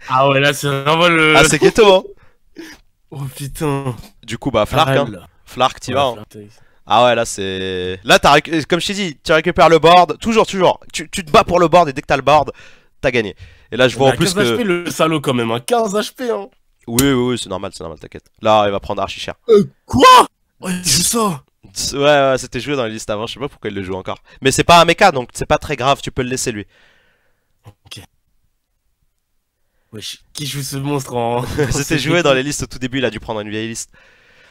[SPEAKER 1] Ah ouais, là c'est vraiment le. Ah, c'est ghetto, hein Oh putain. Du coup, bah, Flark, hein. Flark, t'y vas. Hein. Ah ouais, là c'est. Là, t'as euh, comme je t'ai dit, tu récupères le board, toujours, toujours. Tu, tu te bats pour le board et dès que t'as le board, t'as gagné. Et là, je vois en plus 15 que. HP, le salaud quand même, hein. 15 HP, hein. Oui, oui, oui c'est normal, c'est normal, t'inquiète. Là, il va prendre archi cher.
[SPEAKER 2] Euh, quoi oh, Ouais, c'est
[SPEAKER 1] ça Ouais, ouais, c'était joué dans les listes avant, je sais pas pourquoi il le joue encore. Mais c'est pas un mecha, donc c'est pas très grave, tu peux le laisser lui. Ok. Wesh, qui joue ce monstre en. C'était joué dans les listes au tout début, il a dû prendre une vieille liste.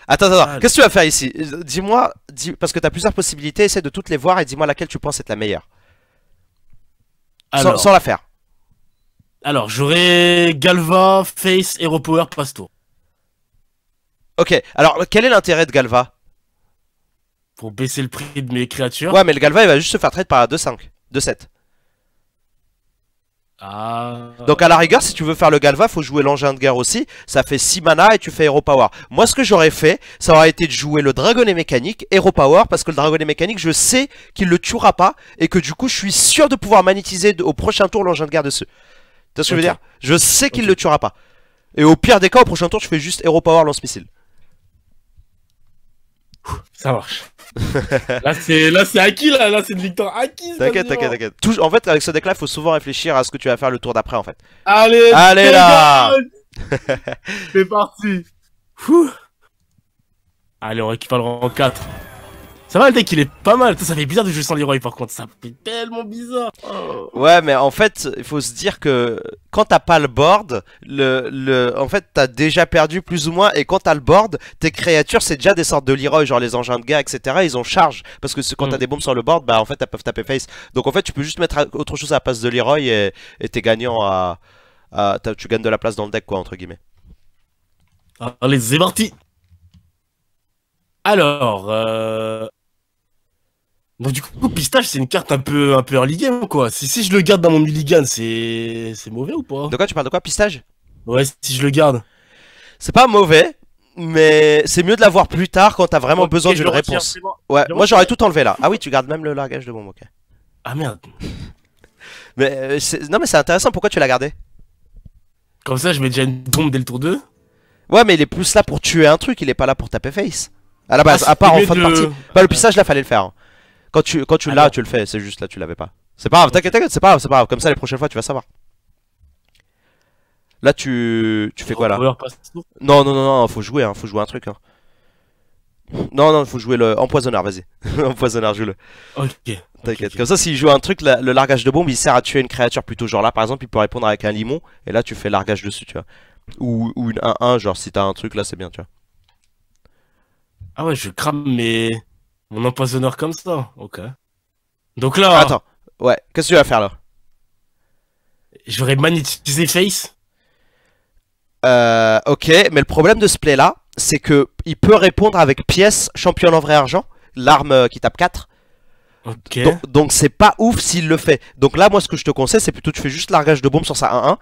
[SPEAKER 1] Attends, attends, qu'est-ce que tu vas faire ici Dis-moi, parce que t'as plusieurs possibilités, essaie de toutes les voir et dis-moi laquelle tu penses être la meilleure. Sans, la faire. Alors, j'aurais Galva, Face, Hero Power, Pasto. Ok, alors quel est l'intérêt de Galva Pour baisser le prix de mes créatures. Ouais, mais le Galva il va juste se faire trade par 2-5, 2-7. Ah. Donc à la rigueur, si tu veux faire le Galva, faut jouer l'engin de guerre aussi. Ça fait 6 mana et tu fais Aero Power. Moi, ce que j'aurais fait, ça aurait été de jouer le Dragonnet Mécanique, Aero Power, parce que le Dragonnet Mécanique, je sais qu'il le tuera pas et que du coup, je suis sûr de pouvoir magnétiser au prochain tour l'engin de guerre dessus. Tu vois ce que je veux dire Je sais qu'il le tuera pas. Et au pire des cas, au prochain tour, je fais juste Aero Power lance-missile ça marche. là c'est là c'est acquis là, là c'est une victoire acquise. T'inquiète, t'inquiète, t'inquiète. En fait avec ce deck là, il faut souvent réfléchir à ce que tu vas faire le tour d'après en fait.
[SPEAKER 2] Allez, allez là. c'est parti. Allez,
[SPEAKER 1] on récupère le rang 4. Ça va, le deck, il est pas mal. Ça fait bizarre de jouer sans Leroy, par contre. Ça fait
[SPEAKER 2] tellement bizarre. Oh.
[SPEAKER 1] Ouais, mais en fait, il faut se dire que quand t'as pas le board, le, en fait, t'as déjà perdu plus ou moins. Et quand t'as le board, tes créatures, c'est déjà des sortes de Leroy, genre les engins de guerre, etc. Ils ont charge. Parce que quand t'as mm. des bombes sur le board, bah, en fait, elles peuvent taper face. Donc, en fait, tu peux juste mettre autre chose à la place de Leroy et t'es gagnant à, tu gagnes de la place dans le deck, quoi, entre guillemets. Allez, c'est parti!
[SPEAKER 2] Alors, euh, donc du coup, pistage c'est une carte un peu, un peu early game, quoi. Si, si je le garde dans mon mulligan, c'est mauvais ou pas De quoi tu parles de quoi Pistage
[SPEAKER 1] Ouais, si je le garde. C'est pas mauvais, mais c'est mieux de l'avoir plus tard quand t'as vraiment besoin d'une réponse. Ouais, moi j'aurais tout enlevé là. Ah oui, tu gardes même le largage de bombe, ok. Ah merde. mais euh, non mais c'est intéressant, pourquoi tu l'as gardé Comme ça, je mets déjà une bombe dès le tour 2 Ouais, mais il est plus là pour tuer un truc, il est pas là pour taper face. À la ah, base, à part en fin de, partie. Bah, le pistage là, fallait le faire. Hein. Quand tu, quand tu l'as, tu le fais. C'est juste là, tu l'avais pas. C'est pas grave, t'inquiète, t'inquiète, c'est pas grave, c'est pas grave. Comme ça, les prochaines fois, tu vas savoir. Là, tu, tu fais quoi là Non, non, non, non, faut jouer, hein, faut jouer un truc. Hein. Non, non, faut jouer le empoisonneur, vas-y. empoisonneur, joue-le. Ok. T'inquiète. Comme ça, s'il joue un truc, le largage de bombe, il sert à tuer une créature plutôt. Genre là, par exemple, il peut répondre avec un limon, et là, tu fais largage dessus, tu vois. Ou, ou une 1-1, genre si t'as un truc là, c'est bien, tu vois. Ah ouais, je
[SPEAKER 2] crame mes. Mon empoisonneur comme ça Ok. Donc là. Attends,
[SPEAKER 1] ouais, qu'est-ce que tu vas faire là Je J'aurais magnétisé Face Euh, ok, mais le problème de ce play là, c'est que il peut répondre avec pièce, championne en vrai argent, l'arme euh, qui tape 4. Ok. Donc, donc c'est pas ouf s'il le fait. Donc là, moi, ce que je te conseille, c'est plutôt tu fais juste largage de bombe sur sa 1-1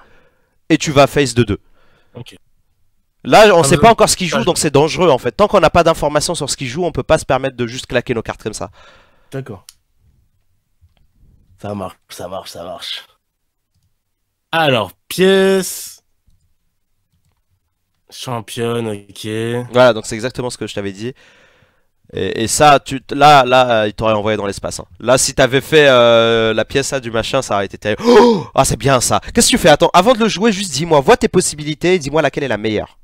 [SPEAKER 1] et tu vas face de 2. Ok. Là, on ne ah, sait pas encore ce qu'il joue, ah, donc c'est dangereux en fait. Tant qu'on n'a pas d'informations sur ce qu'il joue, on peut pas se permettre de juste claquer nos cartes comme ça. D'accord. Ça marche, ça marche, ça marche. Alors, pièce. Championne, ok. Voilà, donc c'est exactement ce que je t'avais dit. Et, ça, tu, là, là, il t'aurait envoyé dans l'espace. Hein. Là, si t'avais fait euh, la pièce là, du machin, ça aurait été terrible. Oh ah, c'est bien ça. Qu'est-ce que tu fais Attends, avant de le jouer, juste dis-moi, vois tes possibilités et dis-moi laquelle est la meilleure.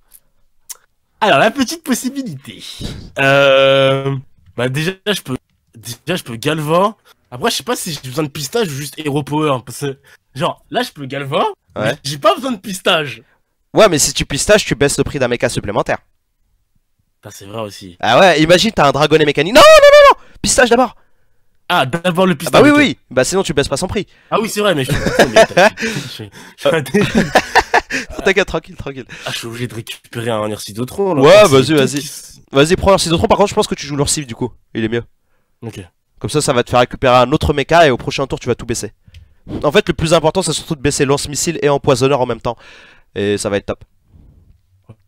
[SPEAKER 2] Alors, la petite possibilité. Euh... Bah, déjà, je peux. Déjà, je peux Galvan. Après, je sais pas si j'ai besoin de pistage ou juste Hero Power. Hein, parce que, genre, là, je peux Galvan. Ouais. J'ai pas besoin de pistage.
[SPEAKER 1] Ouais, mais si tu pistages, tu baisses le prix d'un mecha supplémentaire.
[SPEAKER 2] Ah, c'est vrai aussi.
[SPEAKER 1] Ah ouais, imagine, t'as un dragonnet mécanique. Non, non, non, non Pistage d'abord ah, d'abord le pistage. Ah bah oui, oui. Bah sinon tu baisses pas son prix. Ah oui, c'est vrai, mais je suis. T'inquiète, tranquille, tranquille. Ah, je suis obligé de récupérer un Ursidotron là. Ouais, vas-y, vas-y. Vas-y, prends l'Ursidotron. Par contre, je pense que tu joues l'Ursif du coup. Il est mieux. Ok. Comme ça, ça va te faire récupérer un autre mecha et au prochain tour, tu vas tout baisser. En fait, le plus important, c'est surtout de baisser lance-missile et empoisonneur en même temps. Et ça va être top.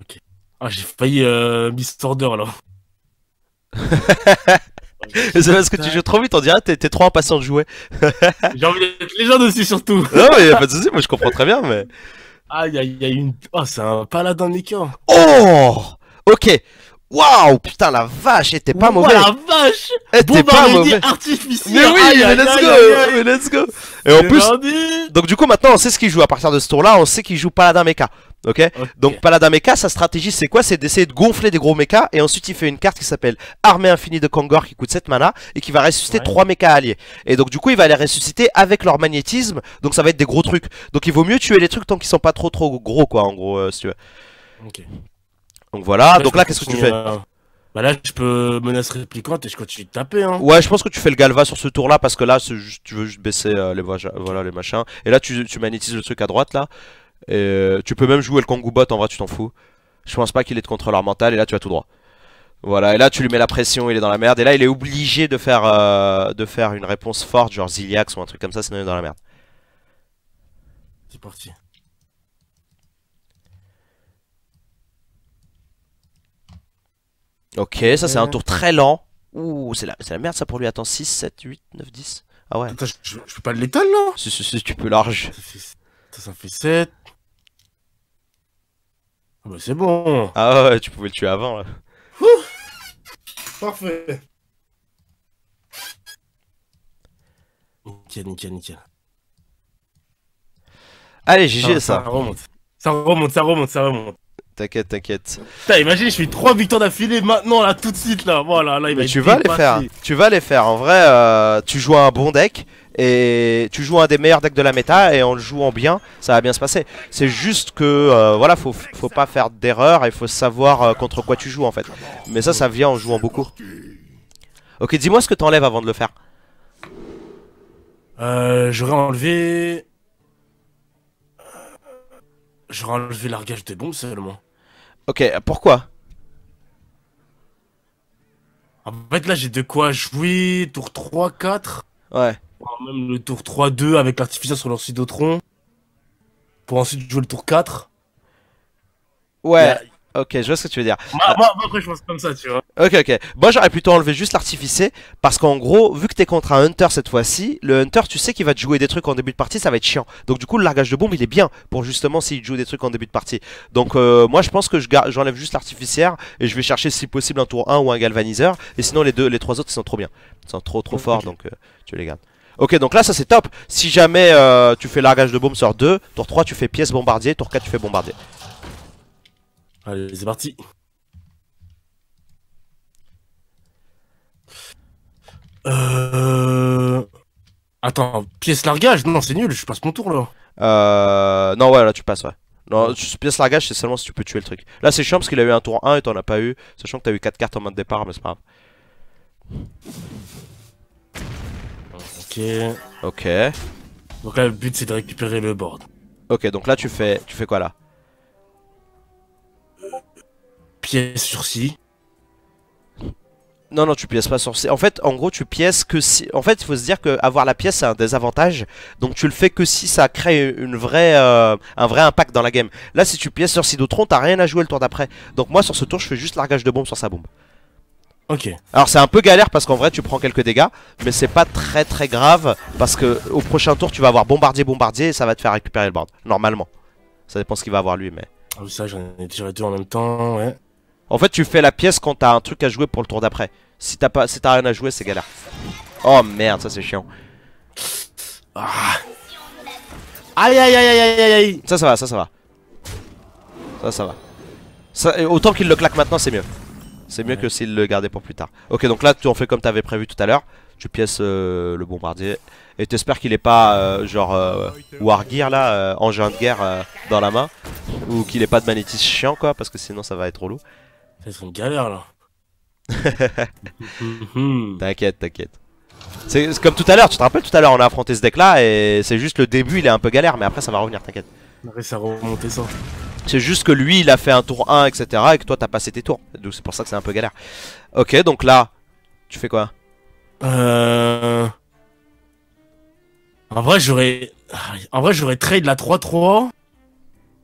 [SPEAKER 1] Ok. Ah, j'ai failli euh, Miss Order là. c'est parce que tu joues trop vite, on dirait t'es trop impatient de jouer.
[SPEAKER 2] j'ai envie d'être légende aussi, surtout. non, mais y a pas de soucis, moi je
[SPEAKER 1] comprends très bien, mais. Ah, il y, a
[SPEAKER 2] une. Oh, c'est un paladin mécan. Oh Ok. Waouh Putain, la
[SPEAKER 1] vache, était pas mauvaise Oh, la vache Elle était pas mauvaise. artificiel. Mais oui, aïe, let's go let's go Et en plus. Donc, du coup, maintenant, on sait ce qu'il joue. À partir de ce tour-là, on sait qu'il joue paladin Mecha donc Paladin Mecha, sa stratégie c'est quoi C'est d'essayer de gonfler des gros mechas et ensuite il fait une carte qui s'appelle Armée Infinie de Kangor qui coûte 7 mana et qui va ressusciter trois 3 alliés. Et donc du coup il va les ressusciter avec leur magnétisme, donc ça va être des gros trucs. Donc il vaut mieux tuer les trucs tant qu'ils sont pas trop trop gros quoi en gros euh, si tu veux. Ok. Donc voilà, donc là qu'est-ce que tu fais
[SPEAKER 2] Bah là, je peux menace réplicante et je continue de
[SPEAKER 1] taper. Hein. Ouais, je pense que tu fais le galva sur ce tour-là parce que là, tu veux juste baisser euh, les, voilà, les machins. Et là, tu, tu magnétises le truc à droite là. Euh, tu peux même jouer le bot en vrai, tu t'en fous. Je pense pas qu'il est de contrôleur mental et là tu as tout droit. Voilà, et là tu lui mets la pression, il est dans la merde. Et là il est obligé de faire, euh, de faire une réponse forte, genre Ziliax ou un truc comme ça, sinon il est dans la merde. C'est parti. Ok, ça c'est un euh. tour très lent. Ouh, c'est la, la merde ça pour lui. Attends, 6, 7, 8, 9, 10. Ah ouais. Attends, je, peux pas le létal là si, si, si, tu peux large. Ça, ça fait 7. Ah bah, c'est bon. Ah ouais, tu pouvais le tuer avant là.
[SPEAKER 2] Parfait. Nickel, nickel, nickel. Allez, GG ah, ça. Ça remonte. Ça remonte,
[SPEAKER 1] ça remonte, ça remonte. T'inquiète, t'inquiète.
[SPEAKER 2] Putain, imagine, je fais 3 victoires d'affilée maintenant, là, tout de suite, là. Voilà, là, il Mais tu vas les faire.
[SPEAKER 1] Tu vas les faire. En vrai, euh, tu joues à un bon deck. Et tu joues un des meilleurs decks de la méta et en le jouant bien, ça va bien se passer. C'est juste que, euh, voilà, faut, faut pas faire d'erreur et faut savoir euh, contre quoi tu joues en fait. Mais ça, ça vient en jouant beaucoup. Ok, dis-moi ce que t'enlèves avant de le faire. Euh, j'aurais enlevé... J'aurais enlevé
[SPEAKER 2] largage des bombes seulement. Ok, pourquoi En fait là j'ai de quoi jouer, tour 3, 4. Ouais même le tour 3-2 avec l'artificier sur leur sidotron. Pour ensuite jouer le tour 4.
[SPEAKER 1] Ouais. Euh, ok, je vois ce que tu veux dire. Ah. Moi, après, je pense comme ça, tu vois. Ok, ok. Moi, j'aurais plutôt enlevé juste l'artificier. Parce qu'en gros, vu que t'es contre un Hunter cette fois-ci, le Hunter, tu sais qu'il va te jouer des trucs en début de partie, ça va être chiant. Donc, du coup, le largage de bombe, il est bien pour justement s'il joue des trucs en début de partie. Donc, euh, moi, je pense que j'enlève juste l'artificiaire et je vais chercher si possible un tour 1 ou un galvaniseur. Et sinon, les deux, les trois autres, ils sont trop bien. Ils sont trop, trop forts, donc euh, tu les gardes. Ok, donc là, ça c'est top. Si jamais euh, tu fais largage de bombe sur 2, tour 3, tu fais pièce bombardier, tour 4, tu fais bombardier. Allez, c'est parti. Euh... Attends, pièce largage Non, c'est nul, je passe mon tour là. Euh... Non, ouais, là tu passes, ouais. Non, pièce largage, c'est seulement si tu peux tuer le truc. Là, c'est chiant parce qu'il a eu un tour 1 et t'en as pas eu, sachant que t'as eu 4 cartes en main de départ, mais c'est pas grave. Ok. Ok. Donc là, le but, c'est de récupérer le board. Ok, donc là, tu fais, tu fais quoi là Pièce sur si. Non, non, tu pièces pas sur si. En fait, en gros, tu pièces que si. En fait, il faut se dire que avoir la pièce, c'est un désavantage. Donc, tu le fais que si ça crée une vraie, euh, un vrai impact dans la game. Là, si tu pièces sur si de t'as rien à jouer le tour d'après. Donc, moi, sur ce tour, je fais juste largage de bombe sur sa bombe. Ok. Alors c'est un peu galère parce qu'en vrai tu prends quelques dégâts, mais c'est pas très très grave parce que au prochain tour tu vas avoir bombardier bombardier et ça va te faire récupérer le board. Normalement. Ça dépend ce qu'il va avoir lui mais. Ah oui ça j'en ai tiré deux en même temps, ouais. En fait tu fais la pièce quand t'as un truc à jouer pour le tour d'après. Si t'as pas si rien à jouer c'est galère. Oh merde ça c'est chiant. Ah. Aïe aïe aïe aïe aïe aïe Ça ça va, ça ça va. Ça ça va. autant qu'il le claque maintenant c'est mieux. C'est mieux que s'il le gardait pour plus tard. Ok, donc là, tu en fais comme t'avais prévu tout à l'heure. Tu pièces euh, le bombardier. Et t'espères qu'il est pas euh, genre euh, War là, euh, engin de guerre dans la main. Ou qu'il est pas de magnétisme chiant quoi, parce que sinon ça va être trop lourd. C'est une galère là. Mhm. t'inquiète, t'inquiète. C'est comme tout à l'heure, tu te rappelles tout à l'heure on a affronté ce deck là et c'est juste le début il est un peu galère mais après ça va revenir, t'inquiète.
[SPEAKER 2] Après ça va remonter ça.
[SPEAKER 1] C'est juste que lui il a fait un tour 1 etc et que toi t'as passé tes tours. Donc c'est pour ça que c'est un peu galère. Ok donc là tu fais quoi Euh...
[SPEAKER 2] En vrai j'aurais... En vrai j'aurais trade la 3-3.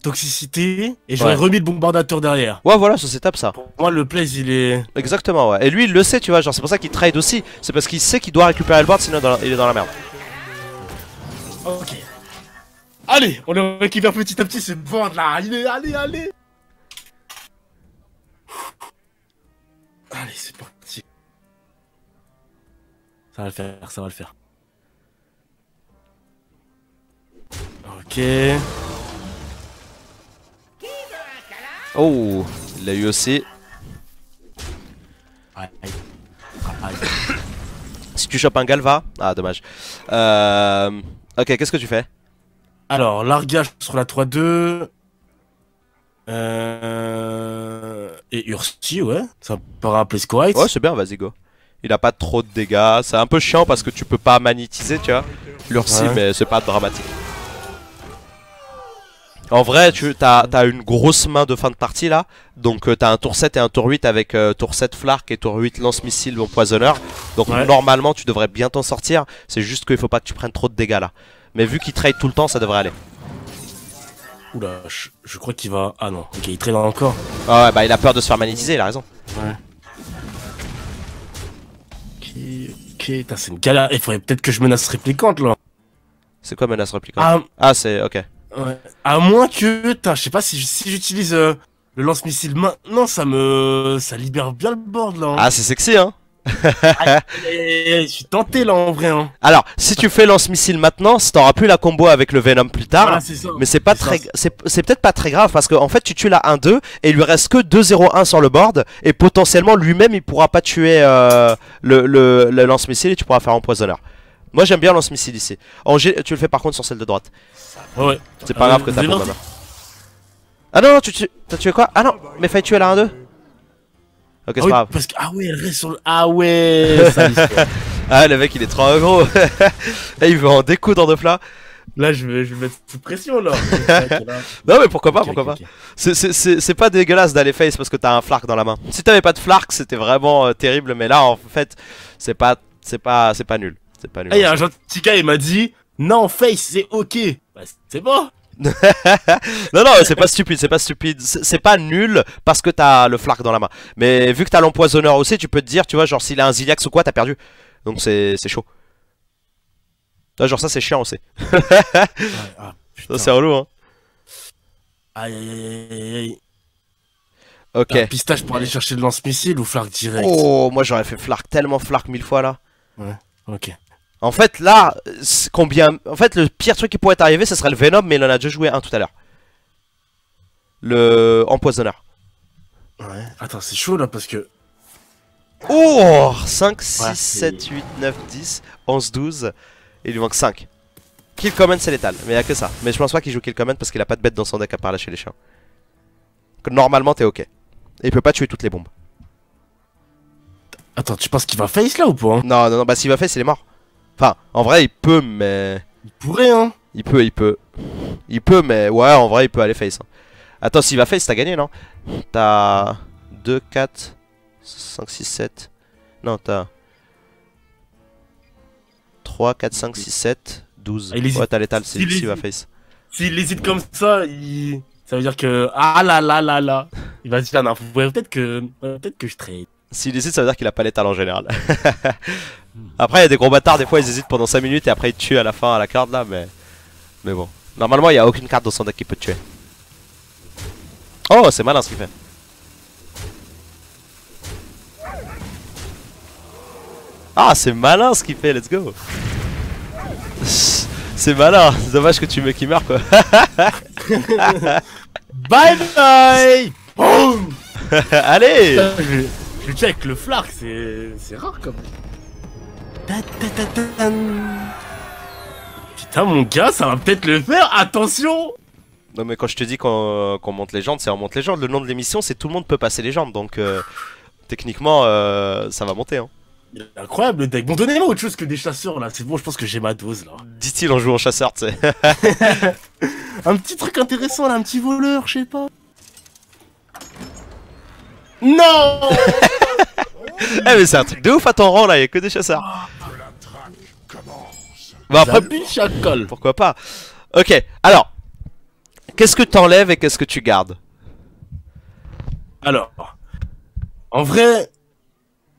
[SPEAKER 2] Toxicité et j'aurais remis
[SPEAKER 1] le bombardateur derrière. Ouais voilà ça s'étape ça. Pour moi le plaise il est... Exactement ouais. Et lui il le sait tu vois genre c'est pour ça qu'il trade aussi. C'est parce qu'il sait qu'il doit récupérer le board sinon il est dans la merde.
[SPEAKER 2] Ok. Allez, on le récupère petit à petit, c'est bon là. Allez, allez, allez. Allez, c'est parti. Ça va le faire, ça va le faire.
[SPEAKER 1] Ok. Oh, il l'a eu aussi. si tu chopes un Galva. Ah, dommage. Euh, ok, qu'est-ce que tu fais alors, largage sur la 3-2. Euh, et Ursi, ouais. Ça peut rappeler Squite Ouais, c'est bien, vas-y, go. Il a pas trop de dégâts. C'est un peu chiant parce que tu peux pas magnétiser, tu vois. L'Ursi, mais c'est pas dramatique. En vrai, tu as, une grosse main de fin de partie là. Donc euh, t'as tu as un tour 7 et un tour 8 avec euh, tour 7 Flark et tour 8 lance-missile empoisonneur. Donc normalement, tu devrais bien t'en sortir. C'est juste qu'il faut pas que tu prennes trop de dégâts là. Mais vu qu'il trade tout le temps, ça devrait aller. Oula, je, crois qu'il va... Ah non, ok, il trade encore. Ah ouais, bah il a peur de se faire magnétiser, il a raison. Ouais.
[SPEAKER 2] Ok, ok, c'est une galère. Il faudrait peut-être que je menace réplicante, là.
[SPEAKER 1] C'est quoi menace réplicante ah.
[SPEAKER 2] ah, c'est... ok. Ouais. À moins que... Je sais pas si j'utilise... Si euh, le lance-missile maintenant, ça me... ça libère bien le board là. Hein. Ah, c'est sexy hein je suis tenté là en vrai. Hein.
[SPEAKER 1] Alors, si tu fais lance-missile maintenant, t'auras plus la combo avec le Venom plus tard. Mais c'est pas très, c'est peut-être pas très grave parce qu'en en fait, tu tues la 1-2 et il lui reste que 2-0-1 sur le board et potentiellement lui-même il pourra pas tuer euh, le, lance-missile et tu pourras faire empoisonneur. Moi j'aime bien lance-missile ici. tu le fais par contre sur celle de droite. Ouais. C'est pas grave que t'as euh, Ah non, tu, tu as tué quoi Ah non, mais fallait tuer la 1-2. Ok, ah c'est ah grave. Parce que, ah ouais, elle reste sur le. Ah ouais Ah, le mec, il est trop gros Et il veut en découdre de plat Là, je vais, je vais mettre toute
[SPEAKER 2] pression là.
[SPEAKER 1] non, mais pourquoi pas, pourquoi pas. C'est pas dégueulasse d'aller face parce que t'as un flark dans la main. Si t'avais pas de flark, c'était vraiment euh, terrible. Mais là, en fait, c'est pas, c'est pas, c'est pas nul. C'est pas nul. Ah, y a un
[SPEAKER 2] gentil gars, il m'a dit
[SPEAKER 1] non face,
[SPEAKER 2] c'est ok. Bah, c'est bon.
[SPEAKER 1] non, non, c'est pas stupide, c'est pas stupide. C'est pas nul parce que t'as le flark dans la main. Mais vu que t'as l'empoisonneur aussi, tu peux te dire, tu vois, genre s'il a un ziliax ou quoi, t'as perdu. Donc c'est chaud. Ah, genre ça, c'est chiant aussi. ah, c'est relou, hein. Aïe, aïe, aïe, aïe.
[SPEAKER 2] Ok. Un pistache pour aller chercher le lance-missile ou flarc direct Oh, moi
[SPEAKER 1] j'aurais fait flarc tellement flarc mille fois là. Ouais, ok. En fait, là, combien... En fait, le pire truc qui pourrait arriver, ce serait le Venom, mais il en a déjà joué un tout à l'heure. Le empoisonneur. Ouais. Attends, c'est chaud là parce que. Oh 5, 6, 7, 8, 9, 10, 11, 12. Et il lui manque 5. Kill Command, c'est létal, mais il a que ça. Mais je pense pas qu'il joue Kill Command parce qu'il a pas de bête dans son deck à part lâcher les chiens. Normalement, t'es ok. Et il peut pas tuer toutes les bombes. Attends, tu penses qu'il va face là ou pas hein Non, non, non, bah s'il va face, il est mort. Enfin, en vrai, il peut, mais. Il pourrait, hein Il peut, il peut. Il peut, mais ouais, en vrai, il peut aller face. Hein. Attends, s'il va face, t'as gagné, non T'as 2, 4, 5, 6, 7. Non, t'as 3, 4, 5, 6, 7, 12. et ouais, t'as l'étal s'il va face. S'il hésite comme
[SPEAKER 2] ça, il...
[SPEAKER 1] ça veut dire que. Ah là là là là Il va se dire, non, peut-être que... Peut que je trade. S'il hésite, ça veut dire qu'il a pas l'étal en général. Après, il y a des gros bâtards, des fois ils hésitent pendant 5 minutes et après ils tuent à la fin à la carte là, mais. Mais bon. Normalement, il n'y a aucune carte dans son deck qui peut te tuer. Oh, c'est malin ce qu'il fait. Ah, c'est malin ce qu'il fait, let's go! C'est malin, c'est dommage que tu me qui meurt quoi. bye bye! Boom! Allez! Je, check le
[SPEAKER 2] flark, c'est rare comme même.
[SPEAKER 1] Putain, mon gars, ça va peut-être le faire, attention Non, mais quand je te dis qu'on monte monte jambes, c'est on monte les jambes. Le nom de l'émission, c'est tout le monde peut passer les jambes », donc euh, techniquement, euh, ça va monter. Hein. Incroyable
[SPEAKER 2] le deck. Bon, donnez-moi autre chose que des chasseurs là, c'est bon, je pense que j'ai ma dose là. Dit-il
[SPEAKER 1] en jouant chasseur, tu sais.
[SPEAKER 2] un petit truc intéressant là, un petit voleur, je sais pas.
[SPEAKER 1] Non Eh, mais c'est un truc de ouf à ton rang là, y'a que des chasseurs. Ah. Bah après, Pourquoi pas Ok, alors, qu'est-ce que t'enlèves et qu'est-ce que tu gardes Alors, en vrai,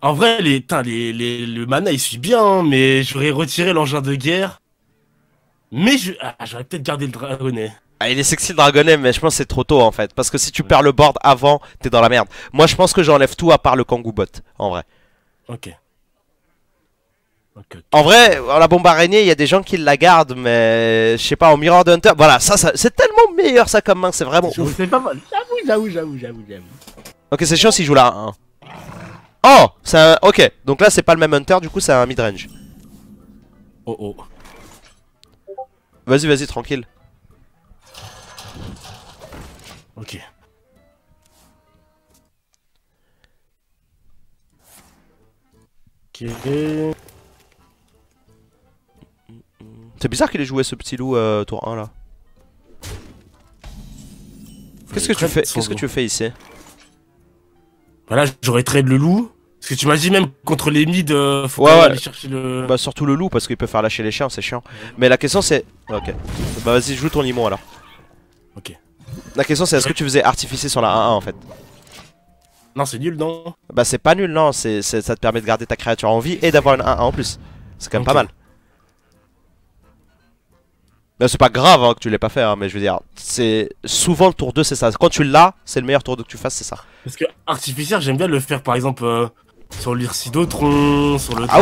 [SPEAKER 1] en
[SPEAKER 2] vrai, les, les, le mana il suit bien, hein, mais j'aurais retiré l'engin de guerre.
[SPEAKER 1] Mais je, ah, j'aurais peut-être gardé le dragonnet. Ah, il est sexy le dragonnet, mais je pense que c'est trop tôt en fait. Parce que si tu perds le board avant, t'es dans la merde. Moi je pense que j'enlève tout à part le kangoubot, bot, en vrai. Ok. En vrai, la bombe araignée, il y a des gens qui la gardent, mais je sais pas, au Mirror Hunter, voilà, ça, c'est tellement meilleur ça comme main, c'est vraiment Pas... J'avoue,
[SPEAKER 2] j'avoue, j'avoue, j'avoue, j'avoue.
[SPEAKER 1] Ok, c'est chiant s'il joue là. Hein. Oh c'est un... Ok, donc là c'est pas le même Hunter, du coup c'est un mid-range. Oh oh. Vas-y, vas-y, tranquille. Ok. Ok. C'est bizarre qu'il ait joué ce petit loup euh, tour 1 là. Qu'est-ce que tu fais Qu'est-ce que tu fais ici Voilà, bah j'aurais trade le loup. Parce que tu m'as dit même
[SPEAKER 2] contre les mid, euh, faut aller chercher
[SPEAKER 1] le. Bah surtout le loup parce qu'il peut faire lâcher les chiens, c'est chiant. Mais la question c'est. Ok. Bah vas-y, joue ton limon alors. Ok. La question c'est est-ce que tu faisais artificier sur la 1-1 en fait Non, c'est nul non Bah c'est pas nul non, c'est ça te permet de garder ta créature en vie et d'avoir une 1-1 en plus. C'est quand même pas mal c'est pas grave hein, que tu l'aies pas fait, hein, mais je veux dire, c'est souvent le tour 2, c'est ça. Quand tu l'as, c'est le meilleur tour 2 que tu fasses, c'est ça.
[SPEAKER 2] Parce que artificiel j'aime bien le faire par exemple euh, sur
[SPEAKER 1] l'Ircidotron, sur le ah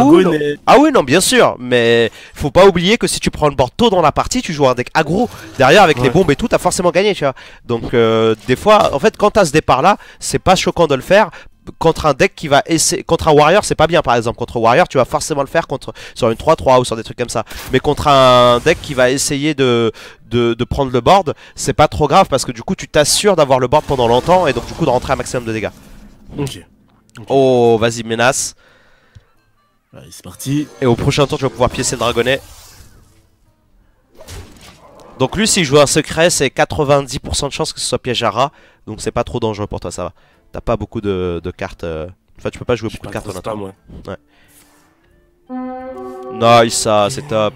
[SPEAKER 1] ah oui, non, bien sûr, mais faut pas oublier que si tu prends le bord tôt dans la partie, tu joues un deck aggro. Derrière, avec les bombes et tout, t'as forcément gagné, tu vois. Donc, euh, des fois, en fait, quand t'as ce départ là, c'est pas choquant de le faire contre un deck qui va essayer contre un warrior c'est pas bien par exemple contre warrior tu vas forcément le faire contre sur une 3-3 ou sur des trucs comme ça mais contre un deck qui va essayer de de, prendre le board c'est pas trop grave parce que du coup tu t'assures d'avoir le board pendant longtemps et donc du coup de rentrer un maximum de dégâts ok, oh vas-y menace allez c'est parti et au prochain tour tu vas pouvoir piécer le dragonnet donc lui s'il joue un secret c'est 90% de chance que ce soit piège à rat donc c'est pas trop dangereux pour toi ça va t'as pas beaucoup de, cartes. en euh, Enfin, tu peux pas jouer beaucoup de cartes en attendant. Ouais. Nice, ça, c'est top.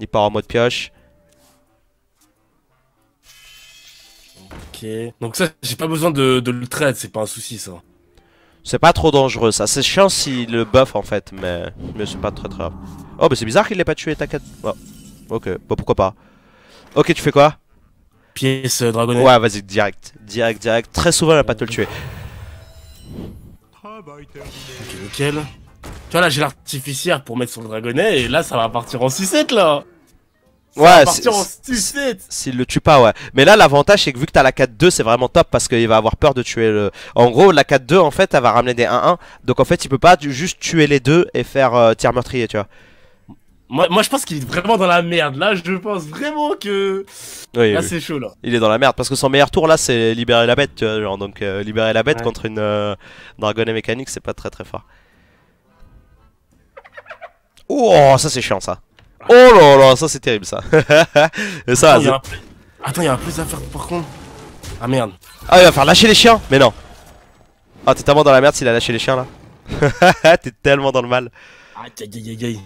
[SPEAKER 1] Il part en mode pioche. Ok. Donc, ça, j'ai pas besoin de, le trade, c'est pas un souci ça. C'est pas trop dangereux ça, c'est chiant s'il le buff en fait, mais, mais c'est pas très très grave. Oh mais c'est bizarre qu'il l'ait pas tué, t'inquiète. Oh. Ok, bah pourquoi pas. Ok tu fais quoi Pièce euh, dragonnée Ouais vas-y direct, direct, direct. Très souvent il va pas te le tuer. Ok, nickel. Tu
[SPEAKER 2] vois, là, j'ai l'artificiaire pour mettre sur le dragonnet, et là, ça va partir en 6-7 là ça ouais, partir en
[SPEAKER 1] S'il le tue pas, ouais. Mais là, l'avantage, c'est que vu que t'as la 4-2, c'est vraiment top parce qu'il va avoir peur de tuer le... En gros, la 4-2, en fait, elle va ramener des 1-1. Donc, en fait, il peut pas juste tuer les deux et faire euh, tir meurtrier, tu vois.
[SPEAKER 2] Moi, je pense qu'il est vraiment dans la merde. Là, je pense vraiment que. là, c'est chaud, là.
[SPEAKER 1] Il est dans la merde parce que son meilleur tour, là, c'est libérer la bête, tu vois. Genre, donc, euh, libérer la bête contre une euh, dragonnée mécanique, c'est pas très très fort. Oh, ça, c'est chiant, ça. Oh ça, c'est terrible, ça. Et ça
[SPEAKER 2] Attends, il y, a un plus à faire par contre.
[SPEAKER 1] Ah merde. Ah, il va faire lâcher les chiens Mais non. Ah, t'es tellement dans la merde s'il a lâché les chiens, là. t'es tellement dans le mal. Aïe aïe aïe aïe.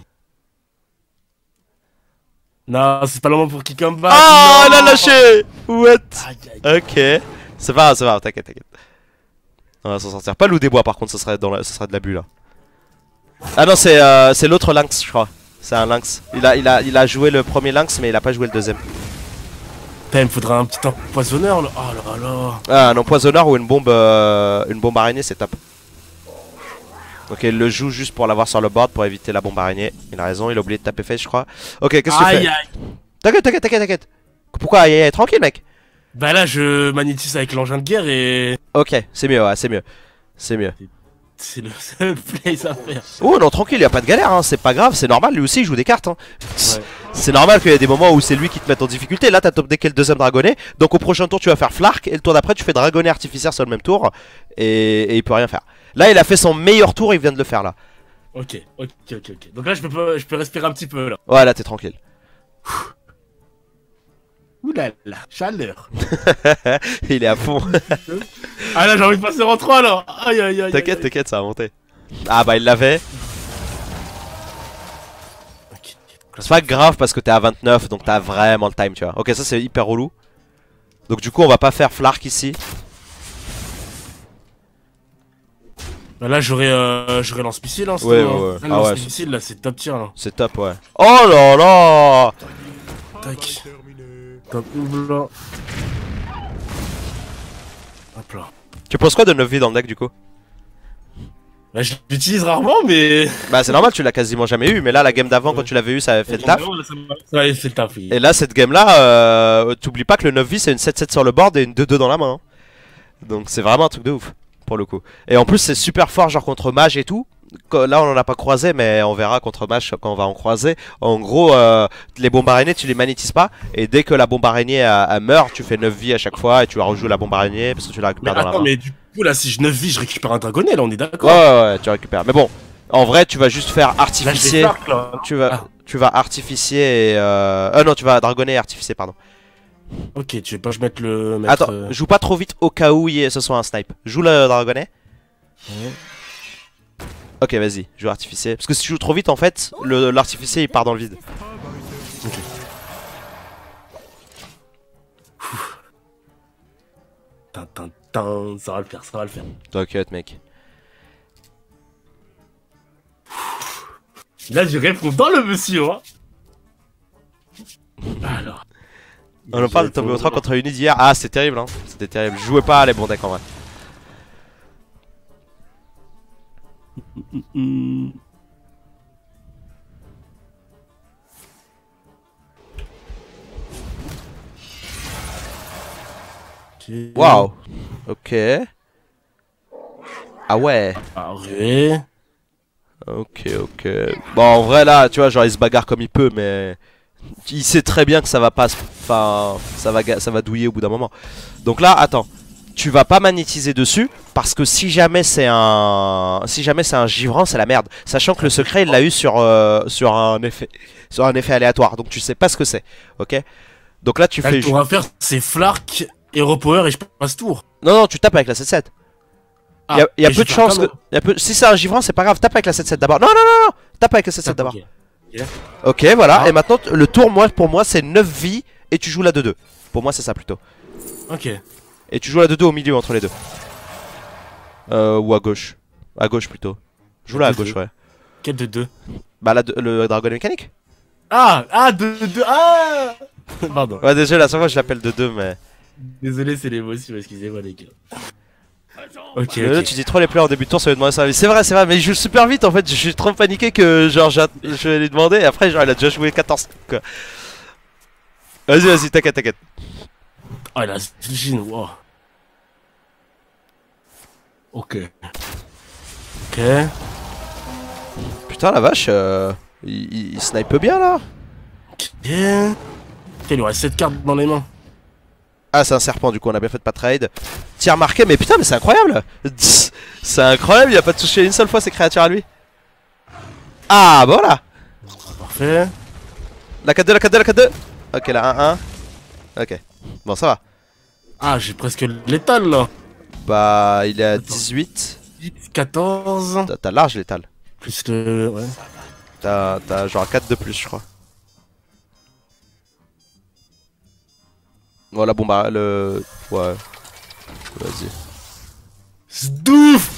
[SPEAKER 1] Non, c'est pas le moment pour Kikamba. Ah, elle a lâché What Ok. C'est pas grave, c'est pas t'inquiète, t'inquiète. On va s'en sortir. Pas loup des bois par contre, ce serait, dans la... de l'abus là. Ah non, euh, c'est l'autre lynx, je crois. C'est un lynx. Il a, il, a, il a joué le premier lynx, mais il a pas joué le deuxième. Putain, il
[SPEAKER 2] me faudra un petit empoisonneur là. Oh là là.
[SPEAKER 1] Ah, un empoisonneur ou une bombe, euh, une bombe araignée, c'est top. Ok, il le joue juste pour l'avoir sur le board pour éviter la bombe araignée. Il a raison, il a oublié de taper face, je crois. Ok, qu'est-ce que tu fais T'inquiète, t'inquiète, t'inquiète, t'inquiète. Pourquoi aïe, aïe, Tranquille, mec. Bah là, je magnétise avec l'engin de guerre et. Ok, c'est mieux, ouais, c'est mieux. C'est mieux. C'est le seul place à faire. Oh non, tranquille, il a pas de galère, hein. c'est pas grave, c'est normal, lui aussi il joue des cartes. Hein. C'est normal qu'il y ait des moments où c'est lui qui te met en difficulté. Là, t'as top des le deuxième dragonnet, donc au prochain tour tu vas faire Flark, et le tour d'après tu fais dragonnet artificiaire sur le même tour, et... il peut rien faire. Là, il a fait son meilleur tour, il vient de le faire là.
[SPEAKER 2] Ok, ok, ok, ok. Donc là, je peux, je peux respirer un petit peu là. Ouais, là, t'es
[SPEAKER 1] tranquille. Ouh là là, chaleur. Il est à fond. ah là, j'ai envie de passer
[SPEAKER 2] en 3 alors. Aïe aïe aïe. T'inquiète,
[SPEAKER 1] t'inquiète, ça va monter Ah bah il l'avait. C'est pas grave parce que t'es à 29 donc t'as vraiment le time, tu vois. Ok, ça c'est hyper relou. Donc du coup, on va pas faire flark ici.
[SPEAKER 2] Bah là, j'aurais euh, lance-missile. Hein, ouais, ouais, hein. Ah ouais. missile là, c'est top tir là. C'est top, ouais.
[SPEAKER 1] Oh là là Tac. Hop là. Tu penses quoi de 9 vies dans le deck du coup bah je l'utilise rarement mais... Bah c'est normal, tu l'as quasiment jamais eu, mais là la game d'avant quand tu l'avais eu ça avait fait
[SPEAKER 2] le taf.
[SPEAKER 1] Et là cette game là, euh, t'oublies pas que le 9 vie c'est une 7-7 sur le board et une 2-2 dans la main. Hein. Donc c'est vraiment un truc de ouf, pour le coup. Et en plus c'est super fort genre contre mage et tout, là on en a pas croisé, mais on verra contre match quand on va en croiser. En gros, euh, les bombes araignées, tu les magnétises pas, et dès que la bombe araignée meurt, tu fais 9 vies à chaque fois et tu vas rejouer la bombe araignée parce que tu la récupères dans la main. Mais
[SPEAKER 2] du coup, là, si je 9 vies, je récupère un dragonnet, là, on est d'accord ouais,
[SPEAKER 1] ouais, tu récupères. Mais bon, en vrai, tu vas juste faire artificier. Ah. Tu vas, artificier et. Euh, euh... non, tu vas dragonner artificier, pardon.
[SPEAKER 2] Ok, tu veux pas je mettre le.
[SPEAKER 1] Attends, euh. joue pas trop vite au cas où ce soit un snipe. Joue le dragonnet. Ok, vas-y, joue artificier. Parce que si tu joues trop vite, en fait, l'artificier il part dans le vide. Ok.
[SPEAKER 2] Tintin, ça va le faire, ça va le faire. T'inquiète, mec.
[SPEAKER 1] Là, je réponds dans le monsieur, hein. Alors. On en parle de Tomb 3 contre Unity hier. Ah, c'était terrible, hein. C'était terrible. Jouez pas les bons decks en vrai. Wow. Ok. Ah ouais. Ok, ok. Bon, en vrai, là, tu vois, genre, il se bagarre comme il peut, mais... Il sait très bien que ça va pas... Enfin, ça va, ça va douiller au bout d'un moment. Donc là, attends tu vas pas magnétiser dessus parce que si jamais c'est un si jamais c'est un givrant c'est la merde sachant que le secret il l'a eu sur euh, sur un effet sur un effet aléatoire donc tu sais pas ce que c'est ok donc là tu fais on va faire c'est flark et power et je passe tour non non tu tapes avec la 7-7 ah, il y, a, peu de chance que si c'est un givrant c'est pas grave tape avec la 7-7 d'abord non non non non tape avec la 7-7 ah, d'abord ok voilà ah. et maintenant le tour moi pour moi c'est 9 vies et tu joues la 2-2 pour moi c'est ça plutôt ok et tu joues la 2-2 au milieu entre les deux. Euh, ou à gauche. À gauche plutôt. Joue là à gauche, ouais. Quel de 2 Bah la, le Dragon Mécanique. Ah
[SPEAKER 2] Ah 2-2 Ah
[SPEAKER 1] Pardon. Ouais, déjà, la seule fois je l'appelle 2-2, mais. Désolé, c'est l'émotion, excusez-moi les gars. Ok, tu dis trop les pleurs en début de tour, ça va demander service. C'est vrai, c'est vrai, mais il joue super vite en fait. Je suis trop paniqué que genre je vais lui demander et après, genre il a déjà joué 14 quoi. Vas-y, vas-y, t'inquiète, t'inquiète.
[SPEAKER 2] Oh, il a wow.
[SPEAKER 1] Ok. Ok. Putain la vache, euh, il, snipe bien là Ok il lui reste 7 cartes dans les mains. Ah c'est un serpent du coup, on a bien fait de pas trade. Tire marqué, mais putain mais c'est incroyable C'est incroyable, il a pas touché une seule fois ses créatures à lui. Ah voilà Parfait. La 4-2, la 4-2, la 4-2 Ok la 1-1. Ok. Bon ça va. Ah j'ai presque létal là bah, il est à 18. 14. T'as large létal. Plus le. Ouais. T'as genre 4 de plus, je crois. Voilà, bon bah, le. Ouais. Vas-y.
[SPEAKER 2] Sdouf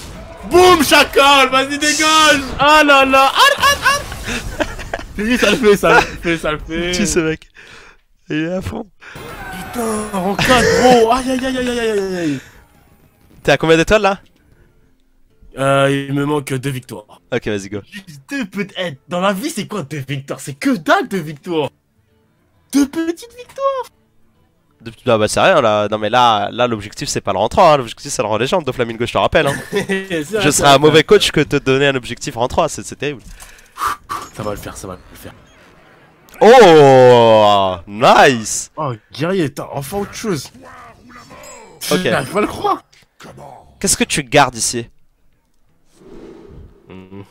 [SPEAKER 2] Boum, chacal Vas-y, dégage Ah là là Ah ar, ah, ah. ça le fait, ça le fait, ça le fait ce mec Il est à fond Putain, en gros Aïe, aïe, aïe, aïe, aïe, aïe T'es à combien d'étoiles là euh, il me manque deux victoires. Ok, vas-y, go. Deux petites... Eh, dans la vie, c'est quoi deux victoires C'est que dalle deux victoires. Deux petites victoires.
[SPEAKER 1] De... Ah bah c'est rien là. Non mais là, là l'objectif c'est pas le rentrant. Hein. L'objectif c'est le rang légende de Flamingo, je te rappelle. Hein.
[SPEAKER 2] je serais un mauvais
[SPEAKER 1] coach que te donner un objectif 3. C'est terrible. Ça va le faire, ça va le faire. Oh, nice.
[SPEAKER 2] Oh guerrier, t'as enfin autre chose. Ok. Je pas le
[SPEAKER 1] croire. Qu'est-ce que tu gardes ici mm-hmm.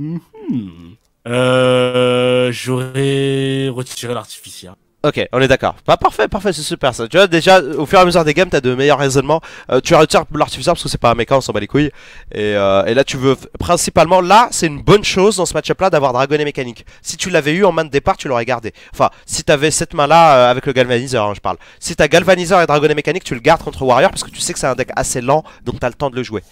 [SPEAKER 1] Mm-hmm. Euh, J'aurais retiré l'artificier. Ok, on est d'accord. Pas bah, parfait, parfait, c'est super ça. Tu vois, déjà, au fur et à mesure des games, t'as de meilleurs raisonnements. Euh, tu retires l'artificier parce que c'est pas un mec on s'en bat les couilles. Et, euh, là, tu veux... Principalement, là, c'est une bonne chose dans ce match-up-là d'avoir dragonné mécanique. Si tu l'avais eu en main de départ, tu l'aurais gardé. Enfin, si t'avais cette main-là euh, avec le Galvaniseur, hein, je parle. Si t'as Galvaniseur et dragonné mécanique, tu le gardes contre Warrior parce que tu sais que c'est un deck assez lent, donc t'as le temps de le jouer.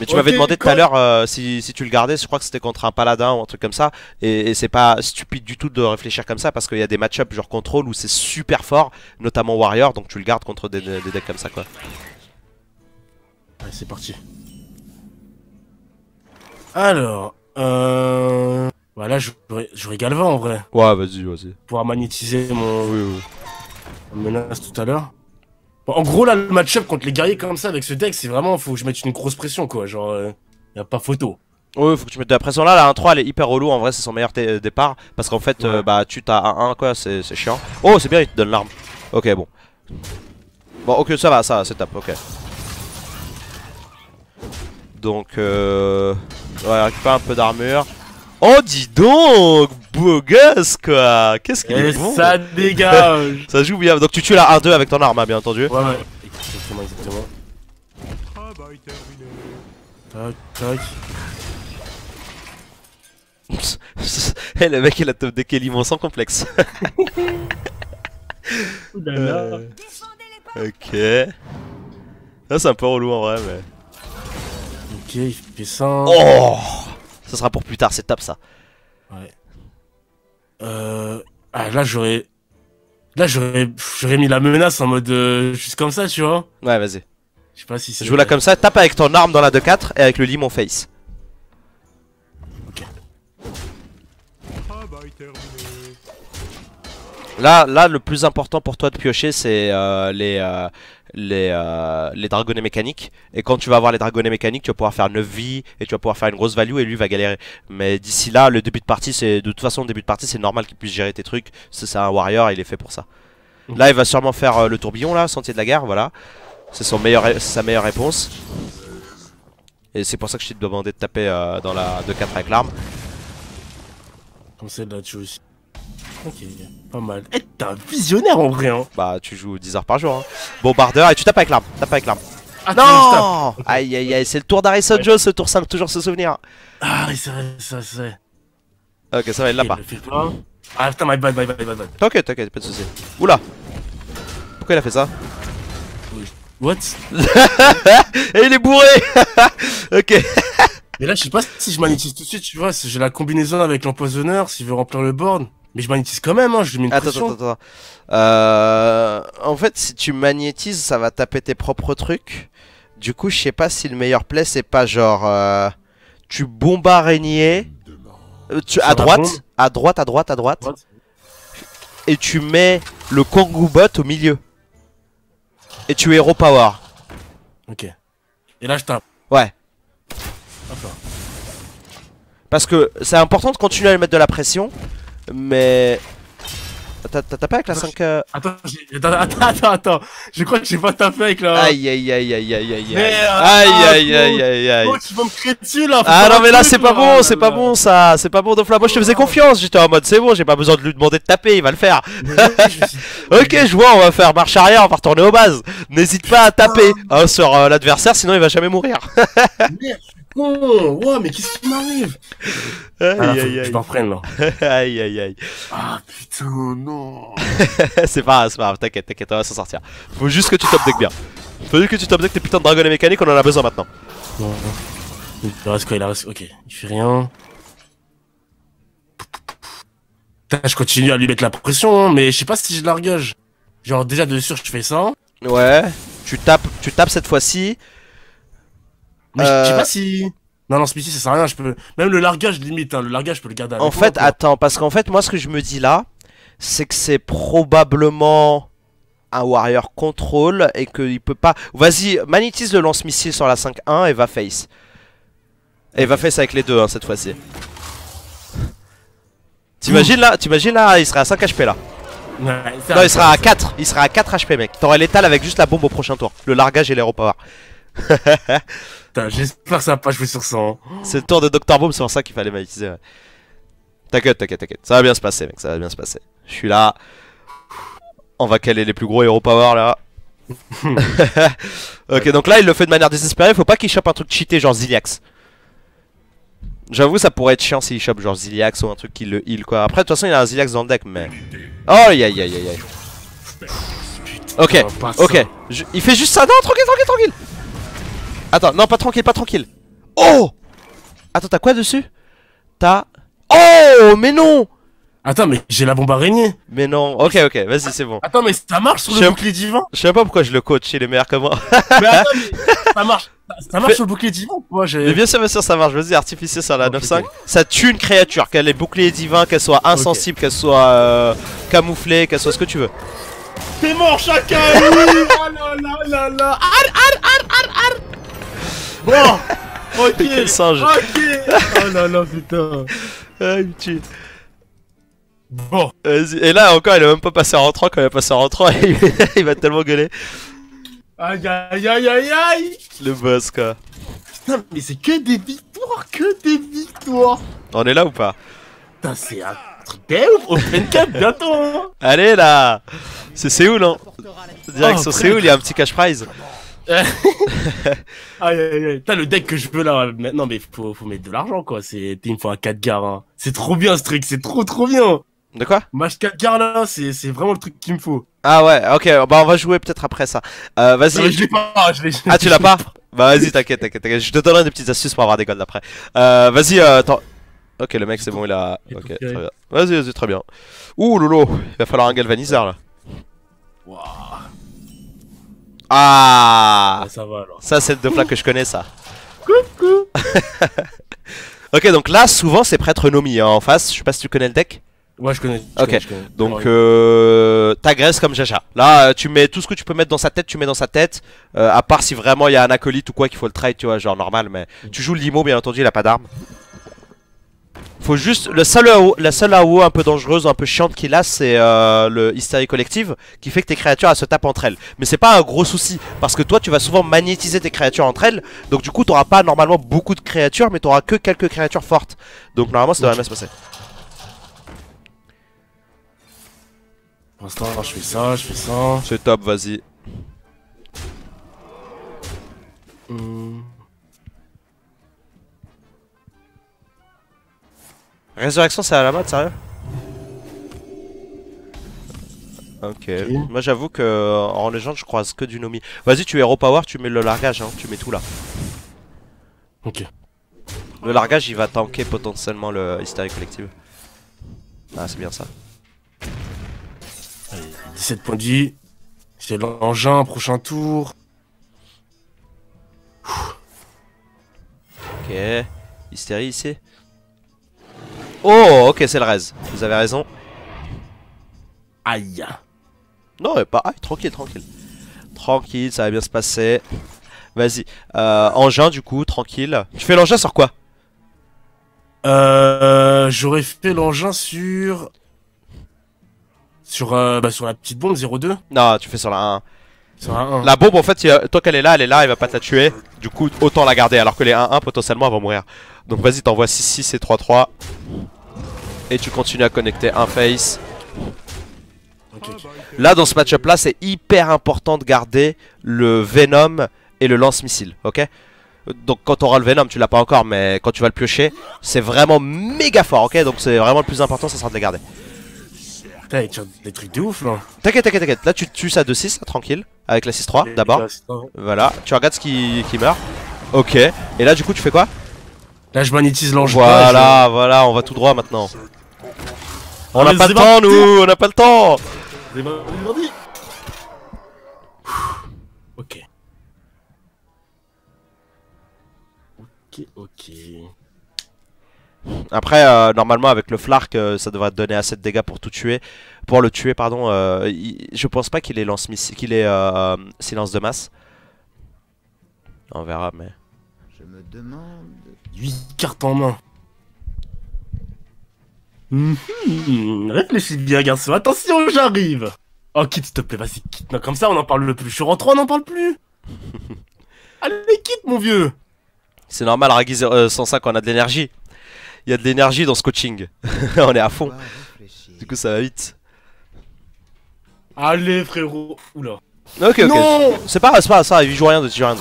[SPEAKER 1] Mais tu m'avais demandé tout à l'heure euh, si, tu le gardais, je crois que c'était contre un paladin ou un truc comme ça. Et, c'est pas stupide du tout de réfléchir comme ça parce qu'il y a des match genre contrôle où c'est super fort, notamment Warrior, donc tu le gardes contre des, decks comme ça quoi. Allez, c'est parti.
[SPEAKER 2] Alors, euh... Voilà, bah je régale 20 en vrai. Ouais,
[SPEAKER 1] vas-y, vas-y.
[SPEAKER 2] Pouvoir magnétiser mon. menace tout à l'heure en gros, là, le match-up contre les guerriers comme ça, avec ce deck, c'est vraiment, faut que je mette une grosse pression, quoi. Genre, euh, y a pas photo.
[SPEAKER 1] Ouais, faut que tu mettes de la pression. Là, la 1-3, elle est hyper relou. En vrai, c'est son meilleur euh, départ. Parce qu'en fait, euh, bah, tu t'as 1-1, quoi, c'est chiant. Oh, c'est bien, il te donne l'arme. Ok, bon. Bon, ok, ça va, ça, c'est top, ok. Donc, euh. Ouais, récupère un peu d'armure. Oh dis donc, beau gosse quoi Qu'est-ce qu'il eh, est bon ça dégage Ça joue bien, donc tu tues la 1 2 avec ton arme hein, bien entendu Ouais ouais,
[SPEAKER 2] exactement, exactement
[SPEAKER 1] Tac, tac Eh le mec il a top Kelly, mon sang complexe euh, Ok Là ah, c'est un peu relou en vrai mais... Ok, il fait ça... Oh ça sera pour plus tard c'est tape ça. Ouais.
[SPEAKER 2] Euh... Ah, là j'aurais... Là j'aurais
[SPEAKER 1] mis la menace en mode... Euh, juste comme ça tu vois. Ouais vas-y. Je sais pas si c'est... Joue là comme ça, tape avec ton arme dans la 2-4 et avec le limon face. Ok. Là, là le plus important pour toi de piocher c'est euh, les... Euh, les, euh, les dragonnets mécaniques. Et quand tu vas avoir les dragonnets mécaniques, tu vas pouvoir faire 9 vies et tu vas pouvoir faire une grosse value et lui va galérer. Mais d'ici là, le début de partie, c'est de toute façon, le début de partie, c'est normal qu'il puisse gérer tes trucs. C'est un warrior, il est fait pour ça. Là, il va sûrement faire euh, le tourbillon, là, sentier de la guerre, voilà. C'est meilleur, sa meilleure réponse. Et c'est pour ça que je t'ai demandé de taper euh, dans la 2-4 avec l'arme. Ok, pas mal. Eh, t'es un visionnaire en vrai, hein Bah, tu joues 10 heures par jour, hein. Bombardeur, et tu tapes avec l'arme, Tapes avec l'arme. Ah non Aïe aïe aïe, c'est le tour d'Arison ce tour 5, toujours se souvenir. Ah oui, c'est vrai, ça c'est Ok, ça va, être l'a pas. Ah putain, my bye, my bye. my bad. T'inquiète, t'inquiète, pas de soucis. Oula Pourquoi il a fait ça What Et il est bourré
[SPEAKER 2] Ok Mais là, je sais pas si je magnétise tout de suite, tu vois, j'ai la combinaison avec
[SPEAKER 1] l'empoisonneur, s'il veut remplir le board. Mais je magnétise quand même, hein, je me mets attends, Attends, attends, euh, en fait, si tu magnétises, ça va taper tes propres trucs. Du coup, je sais pas si le meilleur play, c'est pas genre... Euh, tu bombes araignée... Euh, tu, à droite, à droite, à droite, à droite, Et tu mets le Bot au milieu. Et tu Hero Power. Ok. Et là, je tape. Ouais. Parce que c'est important de continuer à lui mettre de la pression mais. T'as tapé avec la 5 euh, Attends, attends,
[SPEAKER 2] attends, attends, attends, je crois que j'ai pas tapé avec la... Aïe, aïe, aïe, aïe, aïe, aïe, mais, euh, ah, aïe, aïe, aïe, aïe, aïe, oh,
[SPEAKER 1] tu me dessus, là, Ah non, mais là, c'est pas bon, c'est pas bon, ça, c'est pas bon, de Moi, je te faisais ah. confiance, j'étais en mode, c'est bon, j'ai pas besoin de lui demander de taper, il va le faire. ok, je vois, on va faire marche arrière, on va retourner aux bases. N'hésite pas à taper ah. sur euh, l'adversaire, sinon il va jamais mourir.
[SPEAKER 2] Merde, non, Ouah, mais qu'est-ce qui m'arrive Aïe, aïe, aïe. Je t'en
[SPEAKER 1] freine, là. aïe, aïe, aïe. Ah, putain, non C'est pas grave, c'est pas t'inquiète, t'inquiète, on va s'en sortir. Faut juste que tu top deck bien. Faut juste que tu top deck tes putains de dragonnets mécaniques, on en a besoin maintenant.
[SPEAKER 2] Il reste quoi Il reste... Ok, il fait rien. Putain, je continue à lui mettre la pression, hein, mais je sais pas si je largue
[SPEAKER 1] Genre, déjà, de sûr, je fais ça. Ouais, tu tapes, tu tapes cette fois-ci je sais euh, pas si. Non, lance-missile ça sert à rien. Je peux...
[SPEAKER 2] Même le largage, limite, hein, le largage, je peux le garder. en fait,
[SPEAKER 1] attends, parce qu'en fait, moi, ce que je me dis là, c'est que c'est probablement un warrior contrôle et qu'il peut pas. Vas-y, magnétise le lance-missile sur la 5-1 et va face. Et va face avec les deux hein, cette fois-ci. T'imagines là, t'imagines là, il sera à 5 HP là.
[SPEAKER 2] non, il sera à 4,
[SPEAKER 1] il sera à 4 HP mec. T'aurais l'étal avec juste la bombe au prochain tour. Le largage et l'aéropower. Putain, j'espère que ça va pas jouer sur 100. C'est le tour de Dr. Boom, c'est pour ça qu'il fallait maïtiser T'inquiète, t'inquiète, t'inquiète. Ça va bien se passer, mec, ça va bien se passer. Je suis là. On va caler les plus gros héros Power là. ok, donc là, il le fait de manière désespérée. Faut pas qu'il chope un truc cheaté, genre Ziliax. J'avoue, ça pourrait être chiant s'il chope genre Ziliax ou un truc qui le heal quoi. Après, de toute façon, il a un Ziliax dans le deck, mais. Oh, aïe aïe aïe aïe. Ok, ok. Il fait juste ça. Non, tranquille, tranquille, tranquille. Attends, non, pas tranquille, pas tranquille. Oh Attends, t'as quoi dessus T'as... Oh Mais non Attends, mais j'ai la bombe à araignée Mais non, ok, ok, vas-y, c'est bon. Attends, mais ça
[SPEAKER 2] marche sur le bouclier
[SPEAKER 1] divin Je sais pas pourquoi je le coach, il est meilleur que moi. mais attends, mais ça marche Ça marche sur le bouclier divin moi j'ai... Mais bien sûr, bien sûr, ça marche, vas-y, artificier sur la 9 9.5. Ça tue une créature, qu'elle ait bouclier divin, qu'elle soit insensible, qu'elle soit euh, camouflée, qu'elle soit ce que tu veux.
[SPEAKER 2] T'es mort chacun Oh là là là là
[SPEAKER 1] Bon Ok Quel singe Ok Oh là là, putain Aïe ah, il Bon, tue Bon Et là, encore, il a même pas passé en rentrant, quand il a passé en rentrant, il va tellement gueuler
[SPEAKER 2] Aïe aïe aïe aïe aïe
[SPEAKER 1] Le boss, quoi
[SPEAKER 2] Putain, mais c'est que des victoires Que des victoires
[SPEAKER 1] On est là ou pas Putain, c'est un truc ouf Open 4 bientôt hein. Allez, là C'est Séoul, hein Direction ah, sur Séoul, il y a un petit cash prize
[SPEAKER 2] aïe, aïe, aïe. T'as le deck que je veux là. Maintenant, mais faut, faut mettre de l'argent, quoi. C'est, il me faut un 4 gars. C'est trop
[SPEAKER 1] bien, ce truc. C'est trop, trop bien. De quoi Match 4 gars là, c'est, vraiment le truc qu'il me faut. Ah ouais, ok. Bah, on va jouer peut-être après ça. Euh, vas-y. je l'ai pas. Ah, tu l'as pas Bah, vas-y, t'inquiète, t'inquiète, t'inquiète. Je te donnerai des petites astuces pour avoir des golds après. Euh, vas-y, euh, attends. Ok, le mec, c'est bon, il a. Ok, très bien. Vas-y, vas-y, très bien. Ouh, Lolo, il va falloir un galvaniseur là. Wouah ah, Ça Ça c'est de deux que je connais ça. Coucou Ok donc là souvent c'est prêtre Nomi hein, en face, je sais pas si tu connais le deck Ouais je connais. ok, donc euh, t'agresses comme Jaja. Là euh, tu mets tout ce que tu peux mettre dans sa tête, tu mets dans sa tête. Euh, à part si vraiment il y a un acolyte ou quoi qu'il faut le trade, tu vois, genre normal. Mais mm. tu joues Limo bien entendu, il a pas d'armes faut juste le la seule AO un peu dangereuse, un peu chiante qu'il a, c'est euh, le hystérie collective qui fait que tes créatures se tapent entre elles. Mais c'est pas un gros souci parce que toi tu vas souvent magnétiser tes créatures entre elles, donc du coup t'auras pas normalement beaucoup de créatures, mais t'auras que quelques créatures fortes. Donc normalement ça devrait bien se passer. Pour l'instant, je fais ça, je fais ça. C'est top, vas-y. Hum... Résurrection, c'est à la mode, sérieux Ok. Moi j'avoue que euh, en légende je croise que du Nomi. Vas-y tu es Hero Power, tu mets le largage, hein, tu mets tout là. Ok. Le largage il va tanker potentiellement le Hystérie Collective. Ah c'est bien ça.
[SPEAKER 2] Allez, 17 points de C'est l'engin, prochain tour.
[SPEAKER 1] Ok. Hystérie ici. Oh, ok, c'est le res, Vous avez raison. Aïe. Non, mais pas. Aïe, ah, tranquille, tranquille. Tranquille, ça va bien se passer. Vas-y. Euh, engin, du coup, tranquille. Tu fais l'engin sur quoi euh, J'aurais fait l'engin sur. Sur, euh, bah, sur la petite bombe 02 Non, tu fais sur la 1. La bombe en fait, tant qu'elle est là, elle est là, elle va pas te tuer. Du coup, autant la garder. Alors que les 1-1 potentiellement vont mourir. Donc vas-y, t'envoies 6-6 et 3-3. Et tu continues à connecter un face. Là, dans ce match-up là, c'est hyper important de garder le Venom et le lance-missile. Ok donc quand t'auras le Venom, tu l'as pas encore, mais quand tu vas le piocher, c'est vraiment méga fort, ok Donc c'est vraiment le plus important, ça sera de les garder. Putain, des trucs de ouf là. T'inquiète, t'inquiète, t'inquiète. Là, tu tues ça de 6, tranquille. Avec la 6-3 d'abord. Hein. Voilà, tu regardes ce qui, meurt. Ok. Et là, du coup, tu fais quoi Là, je magnétise l'enjeu Voilà, voilà, on va tout droit maintenant. On a pas le temps, nous, on a pas le temps.
[SPEAKER 2] Ok. Ok, ok.
[SPEAKER 1] Après, euh, normalement, avec le flark, euh, ça devrait donner assez de dégâts pour tout tuer. Pour le tuer, pardon. Euh, je pense pas qu'il est lance qu'il est silence de masse. On verra, mais. Je me demande. 8
[SPEAKER 2] cartes en main. Hum, hum, réfléchis bien, garçon. Attention, j'arrive. Oh, quitte, s'il te plaît, vas-y,
[SPEAKER 1] quitte. Non, comme ça, on n'en parle plus. Je suis rentré, on
[SPEAKER 2] n'en parle plus. Allez, quitte, mon vieux.
[SPEAKER 1] C'est normal, sans ça qu'on a de l'énergie il y a de l'énergie dans ce coaching. on est à fond. Du coup, ça va vite. Allez, frérot.
[SPEAKER 2] Oula. Ok, ok. C'est
[SPEAKER 1] pas, pas ça, il joue rien de rien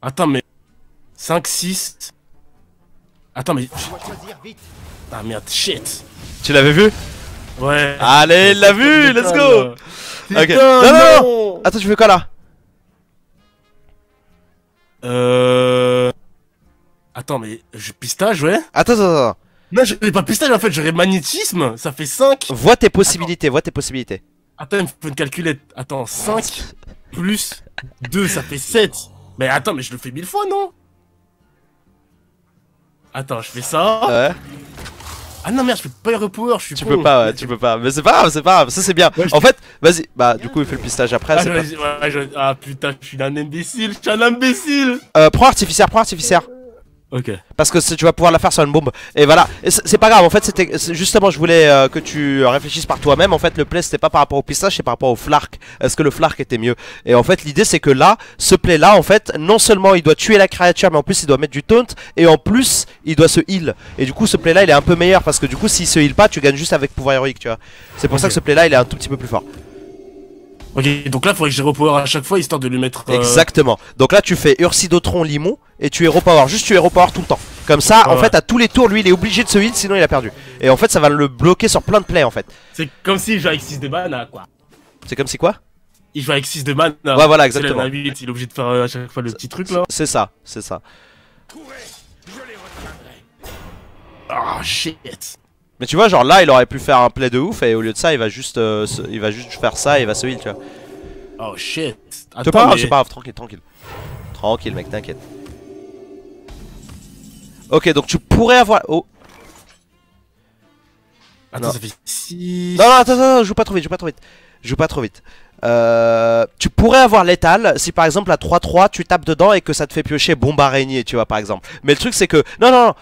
[SPEAKER 2] Attends, mais. 5, 6. Attends, mais. Ah merde, shit. Tu l'avais vu Ouais. Allez, il l'a vu, let's go.
[SPEAKER 1] Ok. Non, Attends, tu fais quoi là
[SPEAKER 2] Euh. Attends, mais je pistage, ouais Attends, attends, attends. Non, j'aurais pas pistage en fait, j'aurais magnétisme, ça fait 5. Vois tes possibilités, vois tes possibilités. Attends, il me faut une calculette. Attends, 5 plus 2, ça fait 7. Mais attends, mais je le fais mille fois, non Attends, je fais ça. Ouais.
[SPEAKER 1] Ah non, merde, je fais pas le Power, je suis Tu peux pas, ouais, tu peux pas. Mais c'est pas grave, c'est pas grave, ça c'est bien. en fait, vas-y, bah du coup, il fait le pistage après. Ah, pas...
[SPEAKER 2] ouais, ah putain, je suis un imbécile, je suis un imbécile.
[SPEAKER 1] prends euh, artificière, prends artificiaire. Parce que tu vas pouvoir la faire sur une bombe. Et voilà. C'est pas grave. En fait, c'était justement, je voulais euh, que tu réfléchisses par toi-même. En fait, le play, c'était pas par rapport au pistache, c'est par rapport au flark. Est-ce que le flark était mieux Et en fait, l'idée, c'est que là, ce play-là, en fait, non seulement il doit tuer la créature, mais en plus, il doit mettre du taunt. Et en plus, il doit se heal. Et du coup, ce play-là, il est un peu meilleur. Parce que du coup, s'il se heal pas, tu gagnes juste avec pouvoir héroïque, tu vois. C'est pour ça que ce play-là, il est un tout petit peu plus fort. Ok, donc là, il faudrait que j'ai repower à chaque fois histoire de lui mettre. Euh, exactement. Donc là, tu fais Ursidotron Limon et tu es power. Juste tu es repower tout le temps. Comme ça, en fait, à tous les tours, lui, il est obligé de se heal, sinon il a perdu. Et en fait, ça va le bloquer sur plein de plays en fait. C'est
[SPEAKER 2] comme si jouait avec 6 de mana quoi. C'est comme si quoi Il joue avec 6 de mana. Ouais, voilà, exactement.
[SPEAKER 1] Il, est obligé de faire euh, à chaque fois le petit truc là. C'est ça, c'est ça. Oh shit. Mais tu vois, genre là, il aurait pu faire un play de ouf et au lieu de ça, il va juste, euh, il va juste faire ça et il va se heal, tu vois.
[SPEAKER 2] Oh shit. C'est pas grave, c'est pas
[SPEAKER 1] grave, tranquille, tranquille. Tranquille, mec, t'inquiète. Ok, donc tu pourrais avoir. Oh. Attends, non. ça fait 6. Non, non, attends, attends, joue pas trop vite, joue pas trop vite. Joue pas trop vite. Euh, tu pourrais avoir l'étal si par exemple à 3-3 tu tapes dedans et que ça te fait piocher bombe araignée, tu vois, par exemple. Mais le truc c'est que. Non, non, non.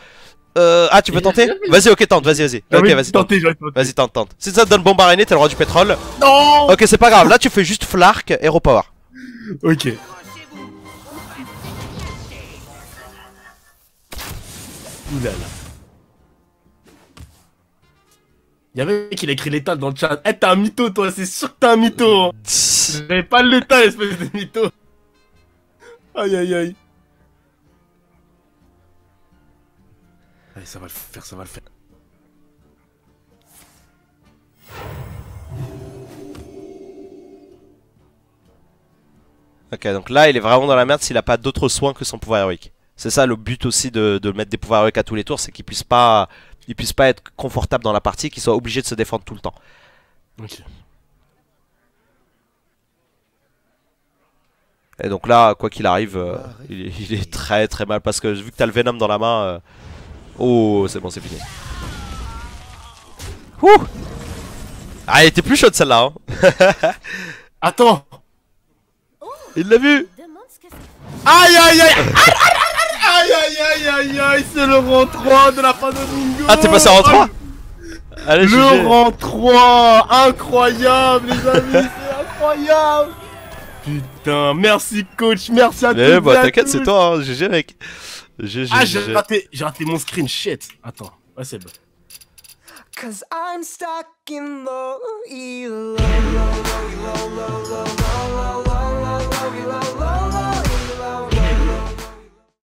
[SPEAKER 1] Euh, ah, tu peux tenter Vas-y, ok, tente, vas-y, vas-y. Ah ok, vas-y. Tente. Vas-y, tente, tente. Si ça te donne bombe araignée, t'as le roi du pétrole. Non Ok, c'est pas grave, là tu fais juste flark, hero power. Ok.
[SPEAKER 2] Oulala. Y'a un mec qui a écrit l'étal dans le chat. Eh, t'as t'es un mytho, toi, c'est sûr que t'es un mytho. Hein. J'avais pas l'étal, espèce de mytho. Aïe aïe aïe. Allez, ça va le faire, ça va le faire.
[SPEAKER 1] Ok, donc là, il est vraiment dans la merde s'il a pas d'autres soins que son pouvoir héroïque. C'est ça le but aussi de, mettre des pouvoirs héroïques à tous les tours, c'est qu'il puisse pas, il puisse pas être confortable dans la partie, qu'il soit obligé de se défendre tout le temps. Ok. Et donc là, quoi qu'il arrive, euh, ah, il, est très très mal parce que vu que tu as le Venom dans la main, euh, Oh, c'est bon, c'est fini. Ouh Ah, elle était plus chaude celle-là. Hein. Attends Il l'a vu Aïe aïe aïe Aïe aïe aïe aïe aïe C'est le
[SPEAKER 2] rang 3 de la fin de Dungo. Ah, t'es passé en rang 3 Allez, Le rang 3 Incroyable, les amis C'est incroyable Putain, merci coach, merci à tous. Eh bah t'inquiète, c'est toi, hein, GG mec. Ah, j'ai raté, j'ai raté mon screen, shit. Attends, ouais, c'est bon.
[SPEAKER 1] E.